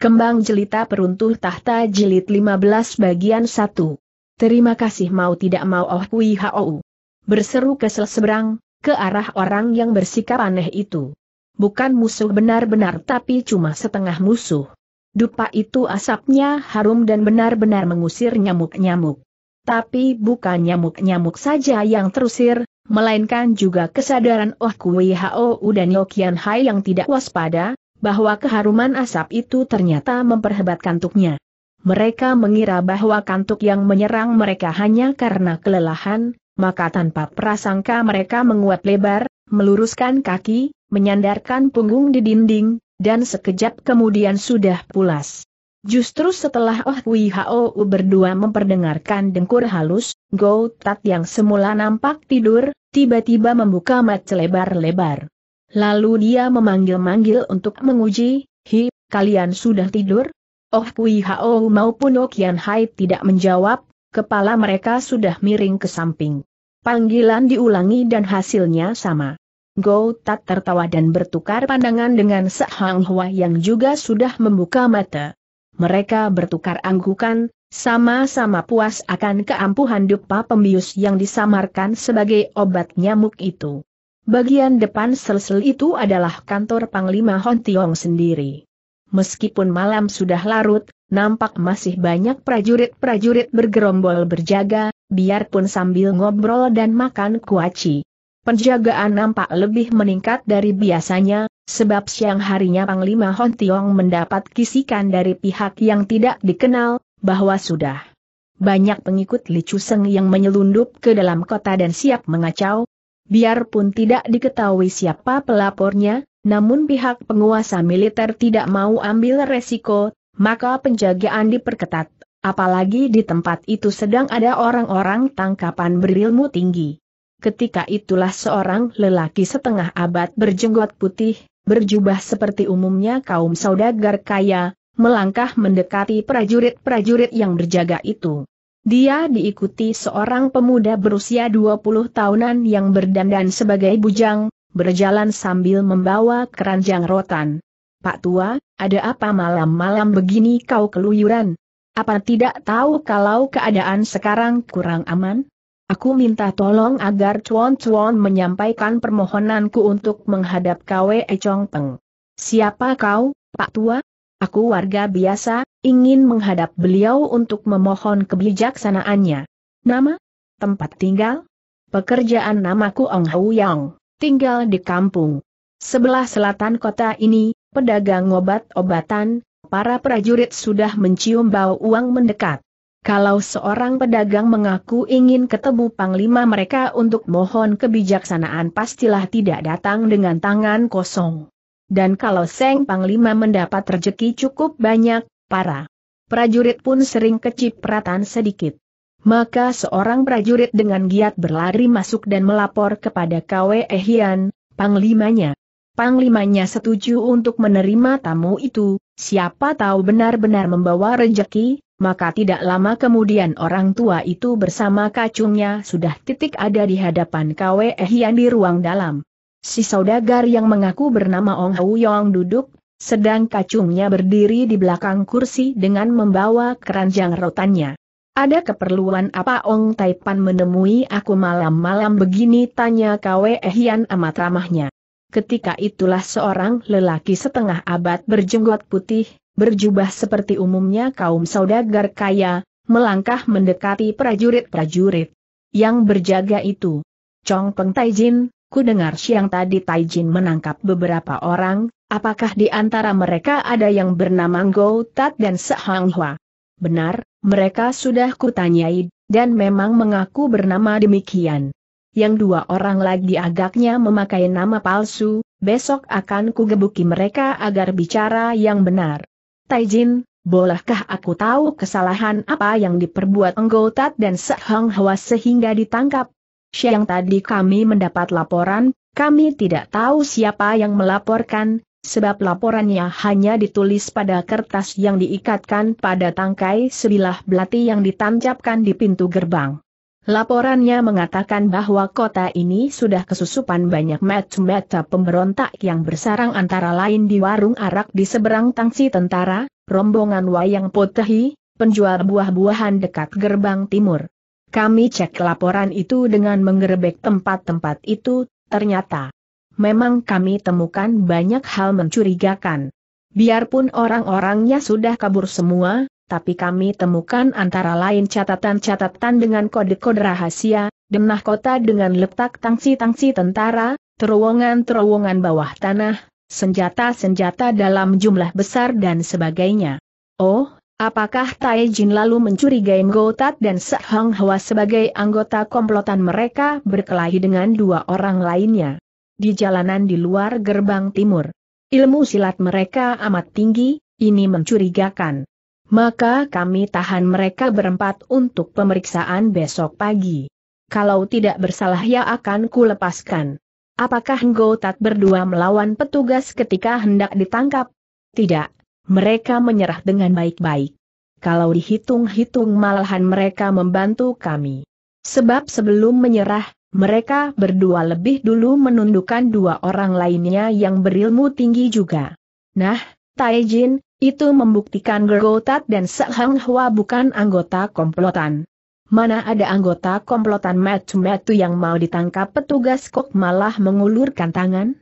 Kembang Jelita Peruntuh Tahta Jilid 15 Bagian 1. Terima kasih mau tidak mau Oh Kui Hou. Berseru kesel seberang, ke arah orang yang bersikap aneh itu. Bukan musuh benar-benar tapi cuma setengah musuh. Dupa itu asapnya harum dan benar-benar mengusir nyamuk-nyamuk. Tapi bukan nyamuk-nyamuk saja yang terusir, melainkan juga kesadaran Oh Kui Hou dan Yokian Hai yang tidak waspada, bahwa keharuman asap itu ternyata memperhebat kantuknya. Mereka mengira bahwa kantuk yang menyerang mereka hanya karena kelelahan, maka tanpa prasangka mereka menguat lebar, meluruskan kaki, menyandarkan punggung di dinding, dan sekejap kemudian sudah pulas. Justru setelah Oh Hui Hao berdua memperdengarkan dengkur halus, Go Tat yang semula nampak tidur, tiba-tiba membuka mat lebar lebar Lalu dia memanggil-manggil untuk menguji, Hi, kalian sudah tidur? Oh Kui Hao maupun Oh Kian Hai tidak menjawab, kepala mereka sudah miring ke samping. Panggilan diulangi dan hasilnya sama. Go Tat tertawa dan bertukar pandangan dengan Sehang Hua yang juga sudah membuka mata. Mereka bertukar anggukan, sama-sama puas akan keampuhan dupa pembius yang disamarkan sebagai obat nyamuk itu. Bagian depan sel-sel itu adalah kantor Panglima Hon Tiong sendiri. Meskipun malam sudah larut, nampak masih banyak prajurit-prajurit bergerombol berjaga, biarpun sambil ngobrol dan makan kuaci. Penjagaan nampak lebih meningkat dari biasanya, sebab siang harinya Panglima Hon Tiong mendapat kisikan dari pihak yang tidak dikenal, bahwa sudah banyak pengikut Li Chuseng yang menyelundup ke dalam kota dan siap mengacau, Biarpun tidak diketahui siapa pelapornya, namun pihak penguasa militer tidak mau ambil resiko, maka penjagaan diperketat. Apalagi di tempat itu sedang ada orang-orang tangkapan berilmu tinggi. Ketika itulah seorang lelaki setengah abad berjenggot putih, berjubah seperti umumnya kaum saudagar kaya, melangkah mendekati prajurit-prajurit yang berjaga itu. Dia diikuti seorang pemuda berusia 20 tahunan yang berdandan sebagai bujang, berjalan sambil membawa keranjang rotan. Pak Tua, ada apa malam-malam begini kau keluyuran? Apa tidak tahu kalau keadaan sekarang kurang aman? Aku minta tolong agar Chuan Chuan menyampaikan permohonanku untuk menghadap Kwe Chong Peng. Siapa kau, Pak Tua? Aku warga biasa, ingin menghadap beliau untuk memohon kebijaksanaannya. Nama? Tempat tinggal? Pekerjaan namaku Ong Hau Yang, tinggal di kampung. Sebelah selatan kota ini, pedagang obat-obatan, para prajurit sudah mencium bau uang mendekat. Kalau seorang pedagang mengaku ingin ketemu panglima mereka untuk mohon kebijaksanaan pastilah tidak datang dengan tangan kosong dan kalau Seng Panglima mendapat rezeki cukup banyak, para prajurit pun sering kecipratan sedikit. Maka seorang prajurit dengan giat berlari masuk dan melapor kepada Kwe Ehian, Panglimanya. Panglimanya setuju untuk menerima tamu itu, siapa tahu benar-benar membawa rejeki, maka tidak lama kemudian orang tua itu bersama kacungnya sudah titik ada di hadapan Kwe Ehian di ruang dalam. Si saudagar yang mengaku bernama Ong Hau Yong duduk, sedang kacungnya berdiri di belakang kursi dengan membawa keranjang rotannya. Ada keperluan apa Ong Taipan menemui aku malam-malam begini tanya Kwe Hian amat ramahnya. Ketika itulah seorang lelaki setengah abad berjenggot putih, berjubah seperti umumnya kaum saudagar kaya, melangkah mendekati prajurit-prajurit yang berjaga itu. Chong Peng Taijin, Ku dengar siang tadi Taijin menangkap beberapa orang, apakah di antara mereka ada yang bernama Ngou Tat dan Sehang Hua? Benar, mereka sudah kutanyai, dan memang mengaku bernama demikian. Yang dua orang lagi agaknya memakai nama palsu, besok akan kugebuki mereka agar bicara yang benar. Taijin, bolehkah aku tahu kesalahan apa yang diperbuat Tat dan Sehang Hwa sehingga ditangkap? Siang tadi kami mendapat laporan, kami tidak tahu siapa yang melaporkan, sebab laporannya hanya ditulis pada kertas yang diikatkan pada tangkai sebilah belati yang ditancapkan di pintu gerbang. Laporannya mengatakan bahwa kota ini sudah kesusupan banyak mata-mata pemberontak yang bersarang antara lain di warung arak di seberang tangsi tentara, rombongan wayang potehi, penjual buah-buahan dekat gerbang timur. Kami cek laporan itu dengan menggerebek tempat-tempat itu, ternyata. Memang kami temukan banyak hal mencurigakan. Biarpun orang-orangnya sudah kabur semua, tapi kami temukan antara lain catatan-catatan dengan kode-kode rahasia, denah kota dengan letak tangsi-tangsi tentara, terowongan-terowongan bawah tanah, senjata-senjata dalam jumlah besar dan sebagainya. Oh, Apakah Tai Jin lalu mencurigai Tat dan Sek Hang Hwa sebagai anggota komplotan mereka berkelahi dengan dua orang lainnya? Di jalanan di luar gerbang timur. Ilmu silat mereka amat tinggi, ini mencurigakan. Maka kami tahan mereka berempat untuk pemeriksaan besok pagi. Kalau tidak bersalah ya akan kulepaskan. Apakah Tat berdua melawan petugas ketika hendak ditangkap? Tidak, mereka menyerah dengan baik-baik. Kalau dihitung-hitung malahan mereka membantu kami. Sebab sebelum menyerah, mereka berdua lebih dulu menundukkan dua orang lainnya yang berilmu tinggi juga. Nah, Taijin, itu membuktikan Gergotat dan Sehang Hwa bukan anggota komplotan. Mana ada anggota komplotan metu-metu yang mau ditangkap petugas kok malah mengulurkan tangan?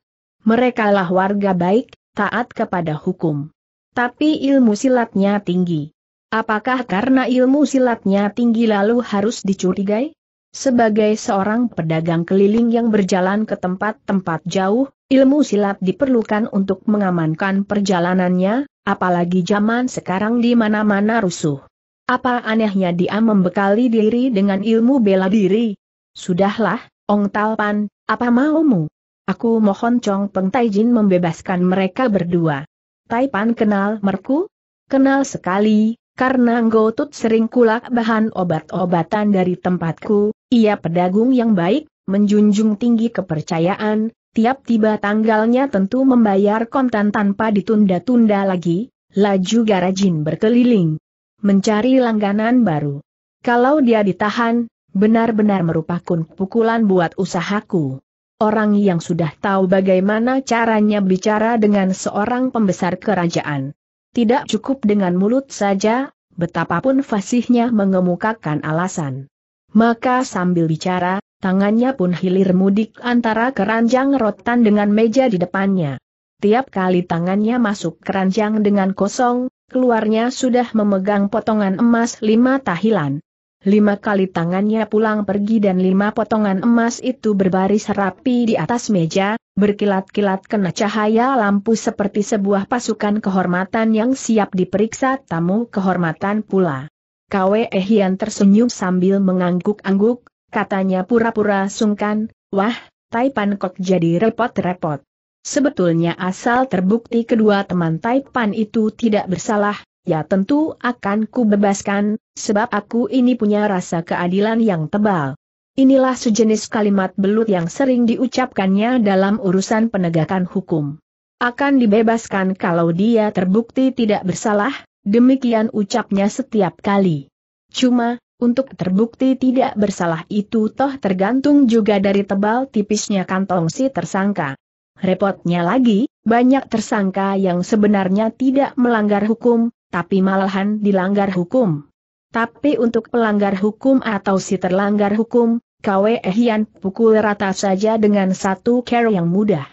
Merekalah warga baik, taat kepada hukum. Tapi ilmu silatnya tinggi. Apakah karena ilmu silatnya tinggi lalu harus dicurigai? Sebagai seorang pedagang keliling yang berjalan ke tempat-tempat jauh, ilmu silat diperlukan untuk mengamankan perjalanannya, apalagi zaman sekarang di mana-mana rusuh. Apa anehnya dia membekali diri dengan ilmu bela diri? Sudahlah, Ong Talpan, apa maumu? Aku mohon Chong Peng Taijin membebaskan mereka berdua. Taipan kenal merku? Kenal sekali, karena Ngotut sering kulak bahan obat-obatan dari tempatku, ia pedagung yang baik, menjunjung tinggi kepercayaan, tiap tiba tanggalnya tentu membayar kontan tanpa ditunda-tunda lagi, laju garajin berkeliling. Mencari langganan baru. Kalau dia ditahan, benar-benar merupakan pukulan buat usahaku orang yang sudah tahu bagaimana caranya bicara dengan seorang pembesar kerajaan. Tidak cukup dengan mulut saja, betapapun fasihnya mengemukakan alasan. Maka sambil bicara, tangannya pun hilir mudik antara keranjang rotan dengan meja di depannya. Tiap kali tangannya masuk keranjang dengan kosong, keluarnya sudah memegang potongan emas lima tahilan. Lima kali tangannya pulang pergi dan lima potongan emas itu berbaris rapi di atas meja, berkilat-kilat kena cahaya lampu seperti sebuah pasukan kehormatan yang siap diperiksa tamu kehormatan pula. Kwe Hian tersenyum sambil mengangguk-angguk, katanya pura-pura sungkan, wah, Taipan kok jadi repot-repot. Sebetulnya asal terbukti kedua teman Taipan itu tidak bersalah, ya tentu akan ku bebaskan, sebab aku ini punya rasa keadilan yang tebal. Inilah sejenis kalimat belut yang sering diucapkannya dalam urusan penegakan hukum. Akan dibebaskan kalau dia terbukti tidak bersalah, demikian ucapnya setiap kali. Cuma, untuk terbukti tidak bersalah itu toh tergantung juga dari tebal tipisnya kantong si tersangka. Repotnya lagi, banyak tersangka yang sebenarnya tidak melanggar hukum, tapi malahan dilanggar hukum. Tapi untuk pelanggar hukum atau si terlanggar hukum, Kwe Hian pukul rata saja dengan satu care yang mudah.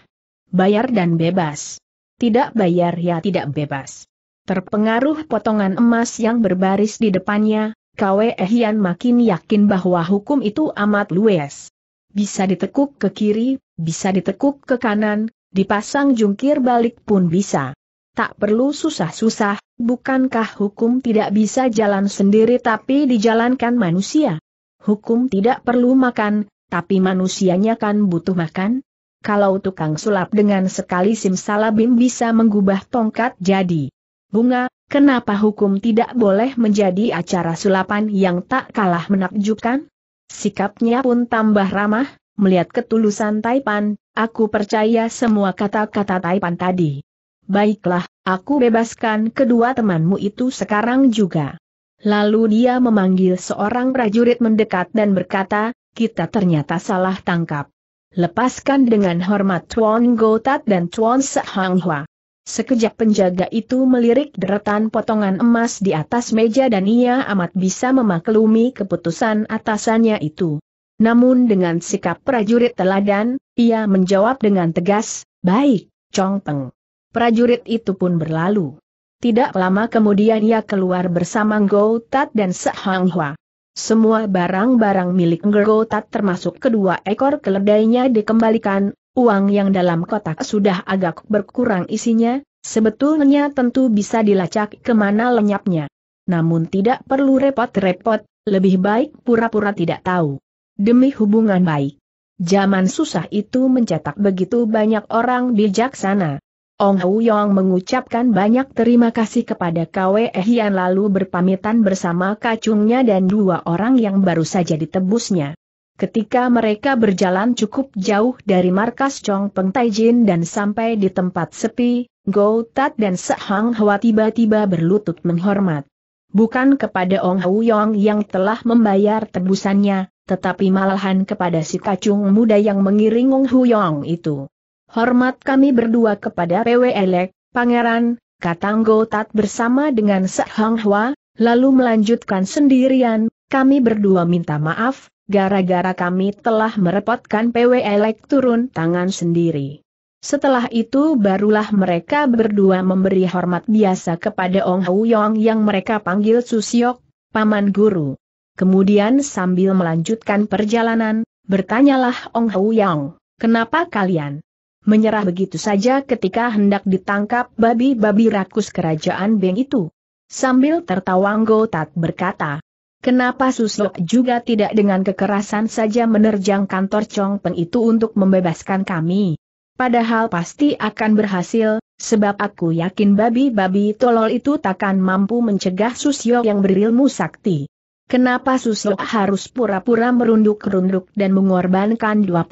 Bayar dan bebas. Tidak bayar ya tidak bebas. Terpengaruh potongan emas yang berbaris di depannya, Kwe Hian makin yakin bahwa hukum itu amat luas. Bisa ditekuk ke kiri, bisa ditekuk ke kanan, dipasang jungkir balik pun bisa tak perlu susah-susah, bukankah hukum tidak bisa jalan sendiri tapi dijalankan manusia? Hukum tidak perlu makan, tapi manusianya kan butuh makan? Kalau tukang sulap dengan sekali simsalabim bisa mengubah tongkat jadi bunga, kenapa hukum tidak boleh menjadi acara sulapan yang tak kalah menakjubkan? Sikapnya pun tambah ramah, melihat ketulusan Taipan, aku percaya semua kata-kata Taipan tadi. Baiklah, aku bebaskan kedua temanmu itu sekarang juga. Lalu dia memanggil seorang prajurit mendekat dan berkata, kita ternyata salah tangkap. Lepaskan dengan hormat Tuan Gotat dan Tuan Sehanghua. Sekejap penjaga itu melirik deretan potongan emas di atas meja dan ia amat bisa memaklumi keputusan atasannya itu. Namun dengan sikap prajurit teladan, ia menjawab dengan tegas, baik, Chong Peng prajurit itu pun berlalu. Tidak lama kemudian ia keluar bersama Ngo Tat dan Hang Hua. Semua barang-barang milik Ngo Tat termasuk kedua ekor keledainya dikembalikan, uang yang dalam kotak sudah agak berkurang isinya, sebetulnya tentu bisa dilacak kemana lenyapnya. Namun tidak perlu repot-repot, lebih baik pura-pura tidak tahu. Demi hubungan baik. Zaman susah itu mencetak begitu banyak orang bijaksana. Ong Yong mengucapkan banyak terima kasih kepada Kwe Hian lalu berpamitan bersama kacungnya dan dua orang yang baru saja ditebusnya. Ketika mereka berjalan cukup jauh dari markas Chong Peng Taijin dan sampai di tempat sepi, Go Tat dan Sehang Hwa tiba-tiba berlutut menghormat. Bukan kepada Ong Yong yang telah membayar tebusannya, tetapi malahan kepada si kacung muda yang mengiring Ong Yong itu. Hormat kami berdua kepada PW Elek, Pangeran, Katanggo Tat bersama dengan Sek Hang Hwa, lalu melanjutkan sendirian, kami berdua minta maaf, gara-gara kami telah merepotkan PW Elek turun tangan sendiri. Setelah itu barulah mereka berdua memberi hormat biasa kepada Ong Hau Yong yang mereka panggil Susiok, Paman Guru. Kemudian sambil melanjutkan perjalanan, bertanyalah Ong Hau Yong, kenapa kalian, menyerah begitu saja ketika hendak ditangkap babi-babi rakus kerajaan Beng itu. Sambil tertawa Tat berkata, Kenapa Susok juga tidak dengan kekerasan saja menerjang kantor Peng itu untuk membebaskan kami? Padahal pasti akan berhasil, sebab aku yakin babi-babi tolol itu takkan mampu mencegah Susyo yang berilmu sakti. Kenapa Susyo harus pura-pura merunduk-runduk dan mengorbankan 25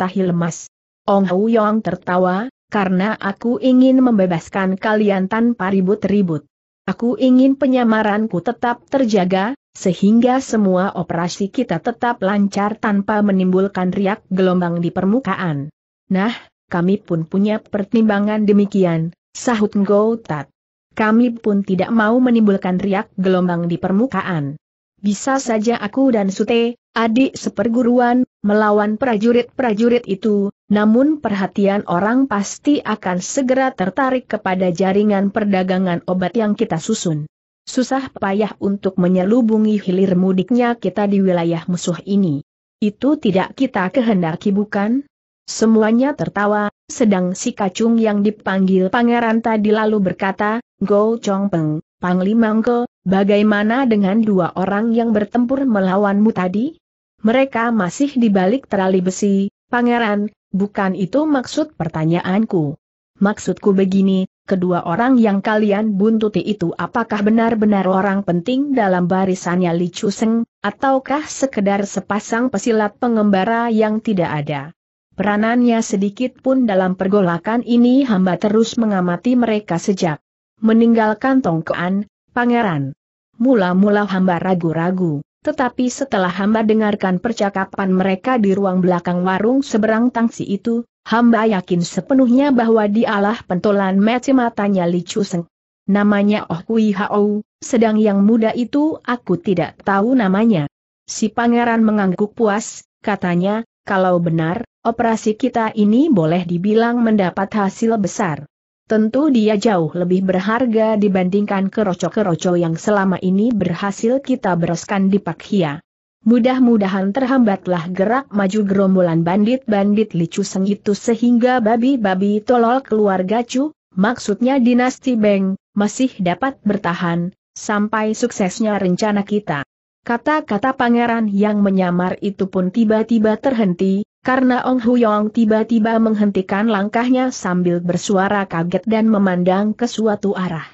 tahil emas? Ong Hou Yong tertawa, karena aku ingin membebaskan kalian tanpa ribut-ribut. Aku ingin penyamaranku tetap terjaga, sehingga semua operasi kita tetap lancar tanpa menimbulkan riak gelombang di permukaan. Nah, kami pun punya pertimbangan demikian, sahut Ngo Tat. Kami pun tidak mau menimbulkan riak gelombang di permukaan. Bisa saja aku dan Sute, adik seperguruan, melawan prajurit-prajurit itu, namun perhatian orang pasti akan segera tertarik kepada jaringan perdagangan obat yang kita susun. Susah payah untuk menyelubungi hilir mudiknya kita di wilayah musuh ini. Itu tidak kita kehendaki bukan? Semuanya tertawa, sedang si kacung yang dipanggil pangeran tadi lalu berkata, Go Chong Peng, Panglima bagaimana dengan dua orang yang bertempur melawanmu tadi? Mereka masih di balik terali besi, pangeran, bukan itu maksud pertanyaanku. Maksudku begini, kedua orang yang kalian buntuti itu apakah benar-benar orang penting dalam barisannya Li Chuseng, ataukah sekedar sepasang pesilat pengembara yang tidak ada? Peranannya sedikit pun dalam pergolakan ini hamba terus mengamati mereka sejak Meninggalkan tongkoan, pangeran. Mula-mula hamba ragu-ragu, tetapi setelah hamba dengarkan percakapan mereka di ruang belakang warung seberang tangsi itu, hamba yakin sepenuhnya bahwa dialah pentolan meci matanya Li Chuseng. Namanya Oh Kui Hao, sedang yang muda itu aku tidak tahu namanya. Si pangeran mengangguk puas, katanya, kalau benar, operasi kita ini boleh dibilang mendapat hasil besar. Tentu dia jauh lebih berharga dibandingkan keroco-keroco yang selama ini berhasil kita bereskan di Hia. Mudah-mudahan terhambatlah gerak maju gerombolan bandit-bandit licu seng itu sehingga babi-babi tolol keluar Chu, maksudnya dinasti Beng, masih dapat bertahan, sampai suksesnya rencana kita. Kata-kata pangeran yang menyamar itu pun tiba-tiba terhenti, karena Ong Huyong tiba-tiba menghentikan langkahnya sambil bersuara kaget dan memandang ke suatu arah.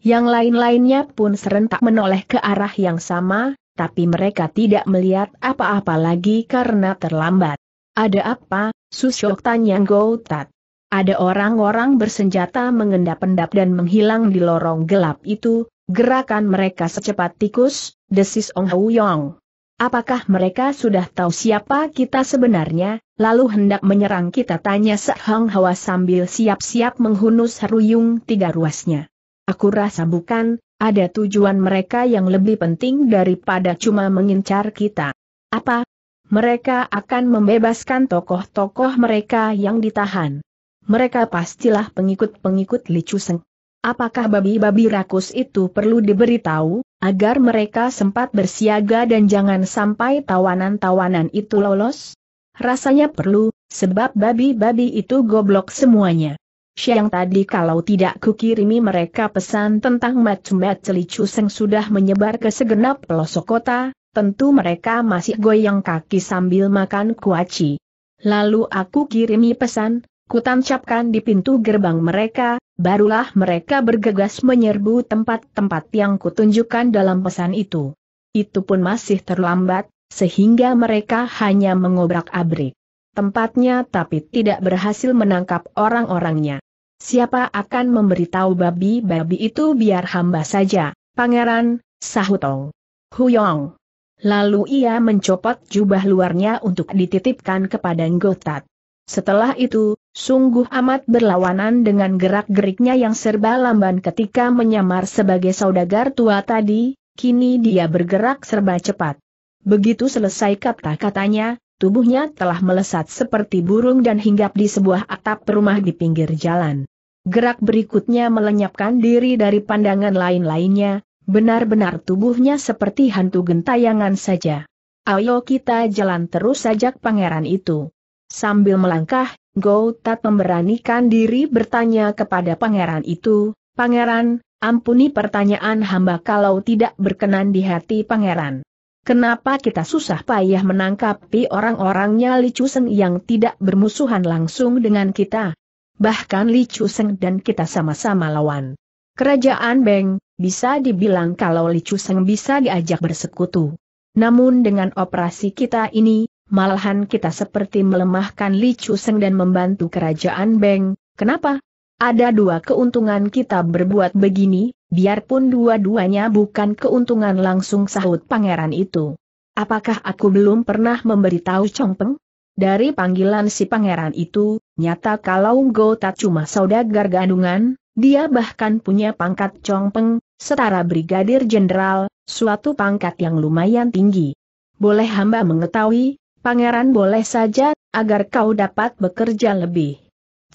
Yang lain-lainnya pun serentak menoleh ke arah yang sama, tapi mereka tidak melihat apa-apa lagi karena terlambat. Ada apa, Susyok tanya Goutat. Ada orang-orang bersenjata mengendap-endap dan menghilang di lorong gelap itu, gerakan mereka secepat tikus, desis Ong Huyong. Apakah mereka sudah tahu siapa kita sebenarnya, lalu hendak menyerang kita tanya Sehang Hawa sambil siap-siap menghunus ruyung tiga ruasnya. Aku rasa bukan, ada tujuan mereka yang lebih penting daripada cuma mengincar kita. Apa? Mereka akan membebaskan tokoh-tokoh mereka yang ditahan. Mereka pastilah pengikut-pengikut Li Chuseng. Apakah babi-babi rakus itu perlu diberitahu, agar mereka sempat bersiaga dan jangan sampai tawanan-tawanan itu lolos? Rasanya perlu, sebab babi-babi itu goblok semuanya. Siang tadi kalau tidak kukirimi mereka pesan tentang macam-macam yang sudah menyebar ke segenap pelosok kota, tentu mereka masih goyang kaki sambil makan kuaci. Lalu aku kirimi pesan, kutancapkan di pintu gerbang mereka, barulah mereka bergegas menyerbu tempat-tempat yang kutunjukkan dalam pesan itu. Itu pun masih terlambat, sehingga mereka hanya mengobrak-abrik tempatnya tapi tidak berhasil menangkap orang-orangnya. Siapa akan memberitahu babi-babi itu biar hamba saja, pangeran, Sahutong, Huyong. Lalu ia mencopot jubah luarnya untuk dititipkan kepada Ngotat. Setelah itu, sungguh amat berlawanan dengan gerak-geriknya yang serba lamban ketika menyamar sebagai saudagar tua tadi, kini dia bergerak serba cepat. Begitu selesai kata-katanya, tubuhnya telah melesat seperti burung dan hinggap di sebuah atap rumah di pinggir jalan. Gerak berikutnya melenyapkan diri dari pandangan lain-lainnya, benar-benar tubuhnya seperti hantu gentayangan saja. Ayo kita jalan terus ajak pangeran itu. Sambil melangkah, Go tak memberanikan diri bertanya kepada pangeran itu, Pangeran, ampuni pertanyaan hamba kalau tidak berkenan di hati pangeran. Kenapa kita susah payah menangkapi orang-orangnya Li Chuseng yang tidak bermusuhan langsung dengan kita? Bahkan Li Chuseng dan kita sama-sama lawan. Kerajaan Beng, bisa dibilang kalau Li Chuseng bisa diajak bersekutu. Namun dengan operasi kita ini, Malahan kita seperti melemahkan Li Seng dan membantu kerajaan Beng, kenapa? Ada dua keuntungan kita berbuat begini, biarpun dua-duanya bukan keuntungan langsung sahut pangeran itu. Apakah aku belum pernah memberitahu Chong Peng? Dari panggilan si pangeran itu, nyata kalau Go tak cuma saudagar gadungan. dia bahkan punya pangkat Chong Peng, setara brigadir jenderal, suatu pangkat yang lumayan tinggi. Boleh hamba mengetahui, pangeran boleh saja, agar kau dapat bekerja lebih.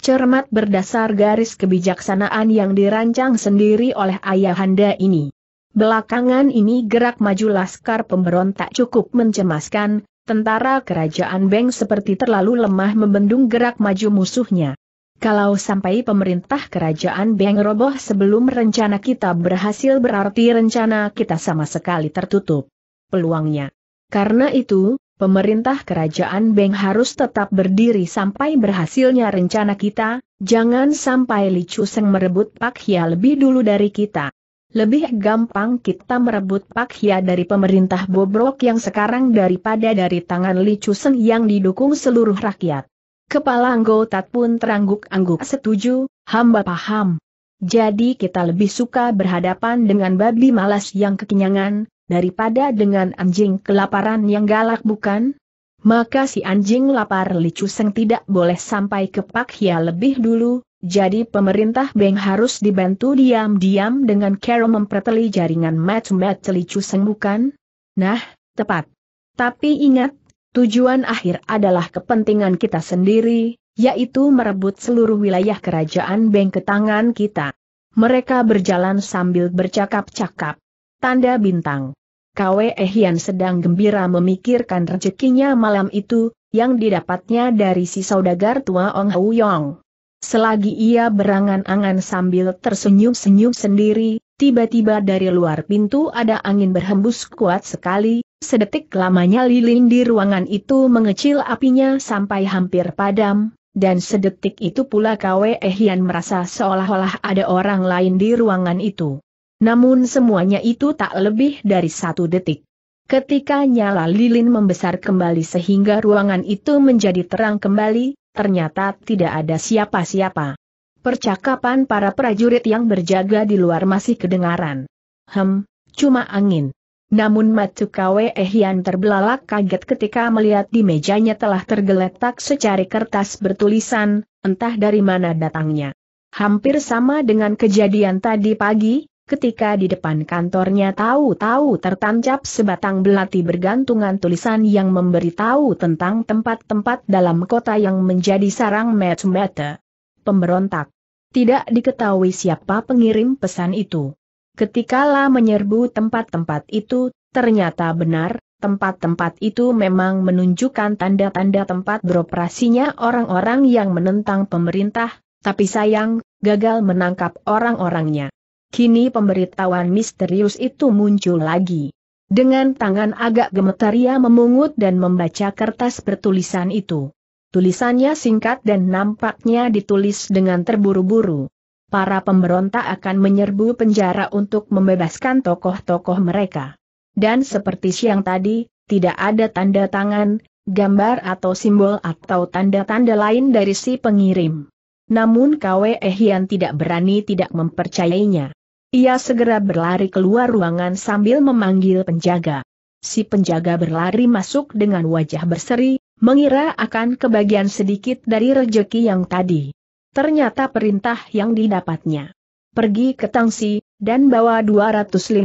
Cermat berdasar garis kebijaksanaan yang dirancang sendiri oleh ayahanda ini. Belakangan ini gerak maju laskar pemberontak cukup mencemaskan, tentara kerajaan Beng seperti terlalu lemah membendung gerak maju musuhnya. Kalau sampai pemerintah kerajaan Beng roboh sebelum rencana kita berhasil berarti rencana kita sama sekali tertutup. Peluangnya. Karena itu, pemerintah kerajaan Beng harus tetap berdiri sampai berhasilnya rencana kita, jangan sampai Li Chuseng merebut Pak Hia lebih dulu dari kita. Lebih gampang kita merebut Pak Hia dari pemerintah bobrok yang sekarang daripada dari tangan Li Chuseng yang didukung seluruh rakyat. Kepala anggota pun terangguk-angguk setuju, hamba paham. Jadi kita lebih suka berhadapan dengan babi malas yang kekenyangan, daripada dengan anjing kelaparan yang galak bukan? Maka si anjing lapar Licu Seng tidak boleh sampai ke Pak Pakhia lebih dulu, jadi pemerintah Beng harus dibantu diam-diam dengan cara memperteli jaringan match-match Licu Seng bukan? Nah, tepat. Tapi ingat, tujuan akhir adalah kepentingan kita sendiri, yaitu merebut seluruh wilayah kerajaan Beng ke tangan kita. Mereka berjalan sambil bercakap-cakap. Tanda bintang. Kwe Hian sedang gembira memikirkan rezekinya malam itu, yang didapatnya dari si saudagar tua Ong Hau Yong. Selagi ia berangan-angan sambil tersenyum-senyum sendiri, tiba-tiba dari luar pintu ada angin berhembus kuat sekali, sedetik lamanya lilin di ruangan itu mengecil apinya sampai hampir padam, dan sedetik itu pula Kwe Hian merasa seolah-olah ada orang lain di ruangan itu. Namun semuanya itu tak lebih dari satu detik. Ketika nyala lilin membesar kembali sehingga ruangan itu menjadi terang kembali, ternyata tidak ada siapa-siapa. Percakapan para prajurit yang berjaga di luar masih kedengaran. Hem, cuma angin. Namun Matsukawe Ehian terbelalak kaget ketika melihat di mejanya telah tergeletak secari kertas bertulisan, entah dari mana datangnya. Hampir sama dengan kejadian tadi pagi, ketika di depan kantornya tahu-tahu tertancap sebatang belati bergantungan tulisan yang memberitahu tentang tempat-tempat dalam kota yang menjadi sarang mata Pemberontak. Tidak diketahui siapa pengirim pesan itu. Ketika lah menyerbu tempat-tempat itu, ternyata benar, tempat-tempat itu memang menunjukkan tanda-tanda tempat beroperasinya orang-orang yang menentang pemerintah, tapi sayang, gagal menangkap orang-orangnya. Kini pemberitahuan misterius itu muncul lagi. Dengan tangan agak gemetar ia memungut dan membaca kertas bertulisan itu. Tulisannya singkat dan nampaknya ditulis dengan terburu-buru. Para pemberontak akan menyerbu penjara untuk membebaskan tokoh-tokoh mereka. Dan seperti siang tadi, tidak ada tanda tangan, gambar atau simbol atau tanda-tanda lain dari si pengirim. Namun Kwe Hian tidak berani tidak mempercayainya. Ia segera berlari keluar ruangan sambil memanggil penjaga. Si penjaga berlari masuk dengan wajah berseri, mengira akan kebagian sedikit dari rejeki yang tadi. Ternyata perintah yang didapatnya. Pergi ke Tangsi, dan bawa 250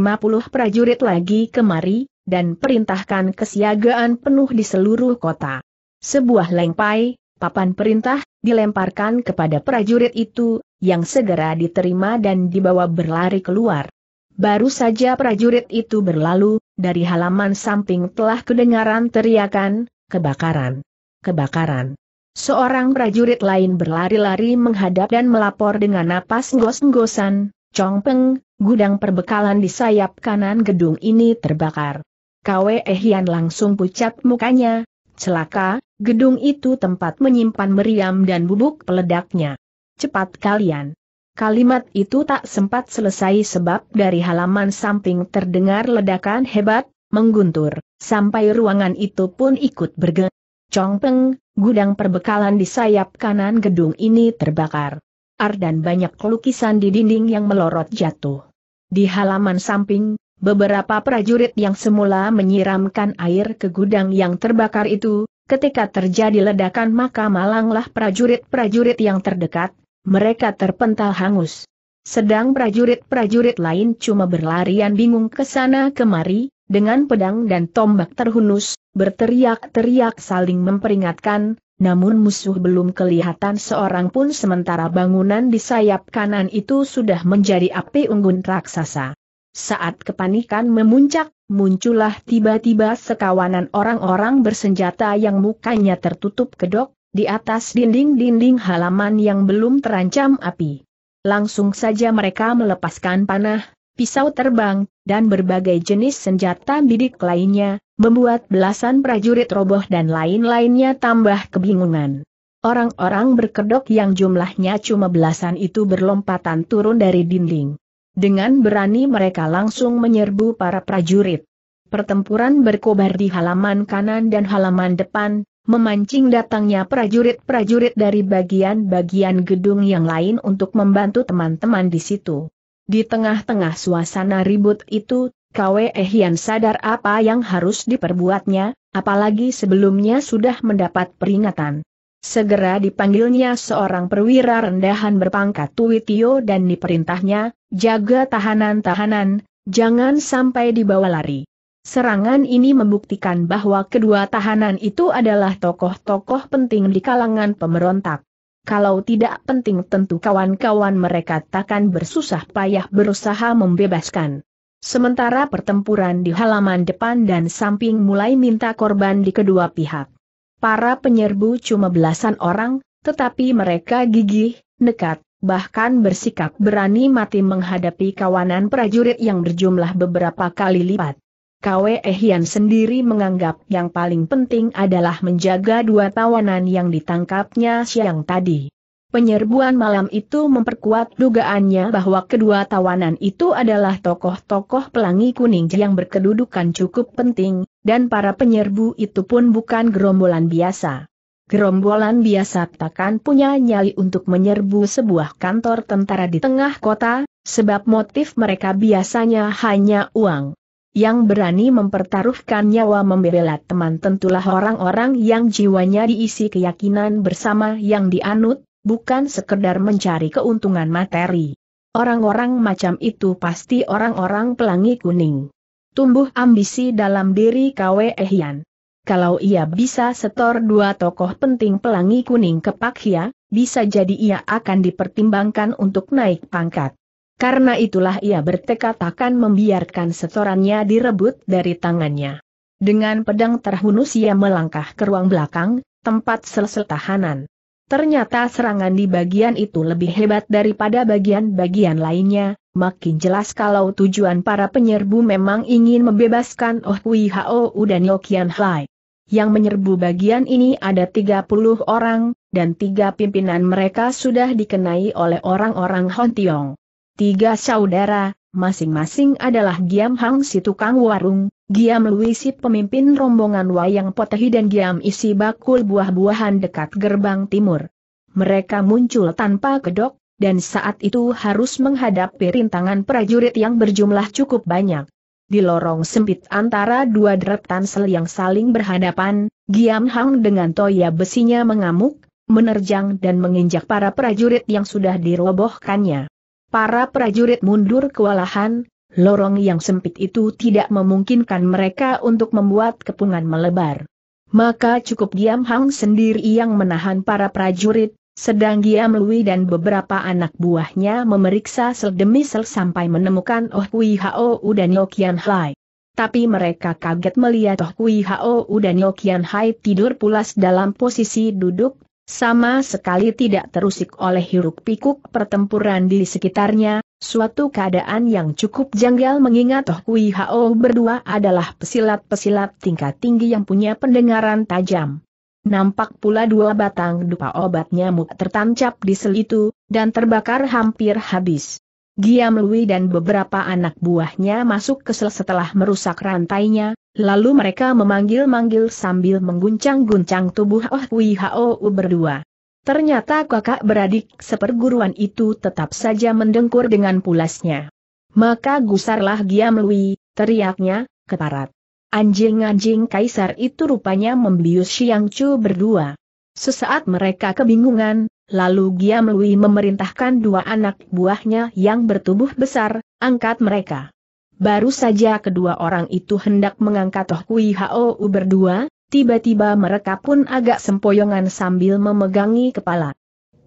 prajurit lagi kemari, dan perintahkan kesiagaan penuh di seluruh kota. Sebuah lengpai, papan perintah, dilemparkan kepada prajurit itu, yang segera diterima dan dibawa berlari keluar. Baru saja prajurit itu berlalu, dari halaman samping telah kedengaran teriakan, kebakaran, kebakaran. Seorang prajurit lain berlari-lari menghadap dan melapor dengan napas ngos-ngosan, peng, gudang perbekalan di sayap kanan gedung ini terbakar. Kwee Ehian langsung pucat mukanya, Celaka, gedung itu tempat menyimpan meriam dan bubuk peledaknya. Cepat kalian. Kalimat itu tak sempat selesai sebab dari halaman samping terdengar ledakan hebat, mengguntur, sampai ruangan itu pun ikut berge. Congpeng, gudang perbekalan di sayap kanan gedung ini terbakar. Ardan banyak lukisan di dinding yang melorot jatuh. Di halaman samping, Beberapa prajurit yang semula menyiramkan air ke gudang yang terbakar itu, ketika terjadi ledakan maka malanglah prajurit-prajurit yang terdekat, mereka terpental hangus. Sedang prajurit-prajurit lain cuma berlarian bingung ke sana kemari, dengan pedang dan tombak terhunus, berteriak-teriak saling memperingatkan, namun musuh belum kelihatan seorang pun sementara bangunan di sayap kanan itu sudah menjadi api unggun raksasa. Saat kepanikan memuncak, muncullah tiba-tiba sekawanan orang-orang bersenjata yang mukanya tertutup kedok, di atas dinding-dinding halaman yang belum terancam api. Langsung saja mereka melepaskan panah, pisau terbang, dan berbagai jenis senjata bidik lainnya, membuat belasan prajurit roboh dan lain-lainnya tambah kebingungan. Orang-orang berkedok yang jumlahnya cuma belasan itu berlompatan turun dari dinding. Dengan berani mereka langsung menyerbu para prajurit. Pertempuran berkobar di halaman kanan dan halaman depan, memancing datangnya prajurit-prajurit dari bagian-bagian gedung yang lain untuk membantu teman-teman di situ. Di tengah-tengah suasana ribut itu, Kwe Ehian sadar apa yang harus diperbuatnya, apalagi sebelumnya sudah mendapat peringatan. Segera dipanggilnya seorang perwira rendahan berpangkat Tuwitio dan diperintahnya, jaga tahanan-tahanan, jangan sampai dibawa lari. Serangan ini membuktikan bahwa kedua tahanan itu adalah tokoh-tokoh penting di kalangan pemberontak. Kalau tidak penting tentu kawan-kawan mereka takkan bersusah payah berusaha membebaskan. Sementara pertempuran di halaman depan dan samping mulai minta korban di kedua pihak. Para penyerbu cuma belasan orang, tetapi mereka gigih, nekat, bahkan bersikap berani mati menghadapi kawanan prajurit yang berjumlah beberapa kali lipat. Kwe Hian sendiri menganggap yang paling penting adalah menjaga dua tawanan yang ditangkapnya siang tadi. Penyerbuan malam itu memperkuat dugaannya bahwa kedua tawanan itu adalah tokoh-tokoh pelangi kuning yang berkedudukan cukup penting, dan para penyerbu itu pun bukan gerombolan biasa. Gerombolan biasa takkan punya nyali untuk menyerbu sebuah kantor tentara di tengah kota, sebab motif mereka biasanya hanya uang. Yang berani mempertaruhkan nyawa membela teman tentulah orang-orang yang jiwanya diisi keyakinan bersama yang dianut, bukan sekedar mencari keuntungan materi. Orang-orang macam itu pasti orang-orang pelangi kuning. Tumbuh ambisi dalam diri Kwe Ehian. Kalau ia bisa setor dua tokoh penting pelangi kuning ke Pak Hia, bisa jadi ia akan dipertimbangkan untuk naik pangkat. Karena itulah ia bertekad akan membiarkan setorannya direbut dari tangannya. Dengan pedang terhunus ia melangkah ke ruang belakang, tempat sel-sel tahanan. Ternyata serangan di bagian itu lebih hebat daripada bagian-bagian lainnya, makin jelas kalau tujuan para penyerbu memang ingin membebaskan Oh Hui Hao dan Yokian Hai. Yang menyerbu bagian ini ada 30 orang, dan tiga pimpinan mereka sudah dikenai oleh orang-orang Hon Tiong. Tiga saudara, masing-masing adalah Giam Hang si tukang warung, Giam Luisi pemimpin rombongan Wayang Potehi dan Giam isi bakul buah-buahan dekat gerbang timur. Mereka muncul tanpa kedok, dan saat itu harus menghadapi rintangan prajurit yang berjumlah cukup banyak. Di lorong sempit antara dua deret tansel yang saling berhadapan, Giam Hang dengan toya besinya mengamuk, menerjang dan menginjak para prajurit yang sudah dirobohkannya. Para prajurit mundur kewalahan, lorong yang sempit itu tidak memungkinkan mereka untuk membuat kepungan melebar. Maka cukup diam Hang sendiri yang menahan para prajurit, sedang Giam Lui dan beberapa anak buahnya memeriksa sel demi sel sampai menemukan Oh Kui Hao dan Yokian Hai. Tapi mereka kaget melihat Oh Kui Hao dan Yokian Hai tidur pulas dalam posisi duduk, sama sekali tidak terusik oleh hiruk pikuk pertempuran di sekitarnya, Suatu keadaan yang cukup janggal mengingat Oh Kui Hao berdua adalah pesilat-pesilat tingkat tinggi yang punya pendengaran tajam. Nampak pula dua batang dupa obat nyamuk tertancap di sel itu, dan terbakar hampir habis. Giam Lui dan beberapa anak buahnya masuk ke sel setelah merusak rantainya, lalu mereka memanggil-manggil sambil mengguncang-guncang tubuh Oh Kui Hao berdua. Ternyata kakak beradik seperguruan itu tetap saja mendengkur dengan pulasnya. Maka gusarlah Giam Lui, teriaknya, keparat. Anjing-anjing kaisar itu rupanya membius Xiang Chu berdua. Sesaat mereka kebingungan, lalu Giam Lui memerintahkan dua anak buahnya yang bertubuh besar, angkat mereka. Baru saja kedua orang itu hendak mengangkat Toh Kui Hao berdua, Tiba-tiba mereka pun agak sempoyongan sambil memegangi kepala.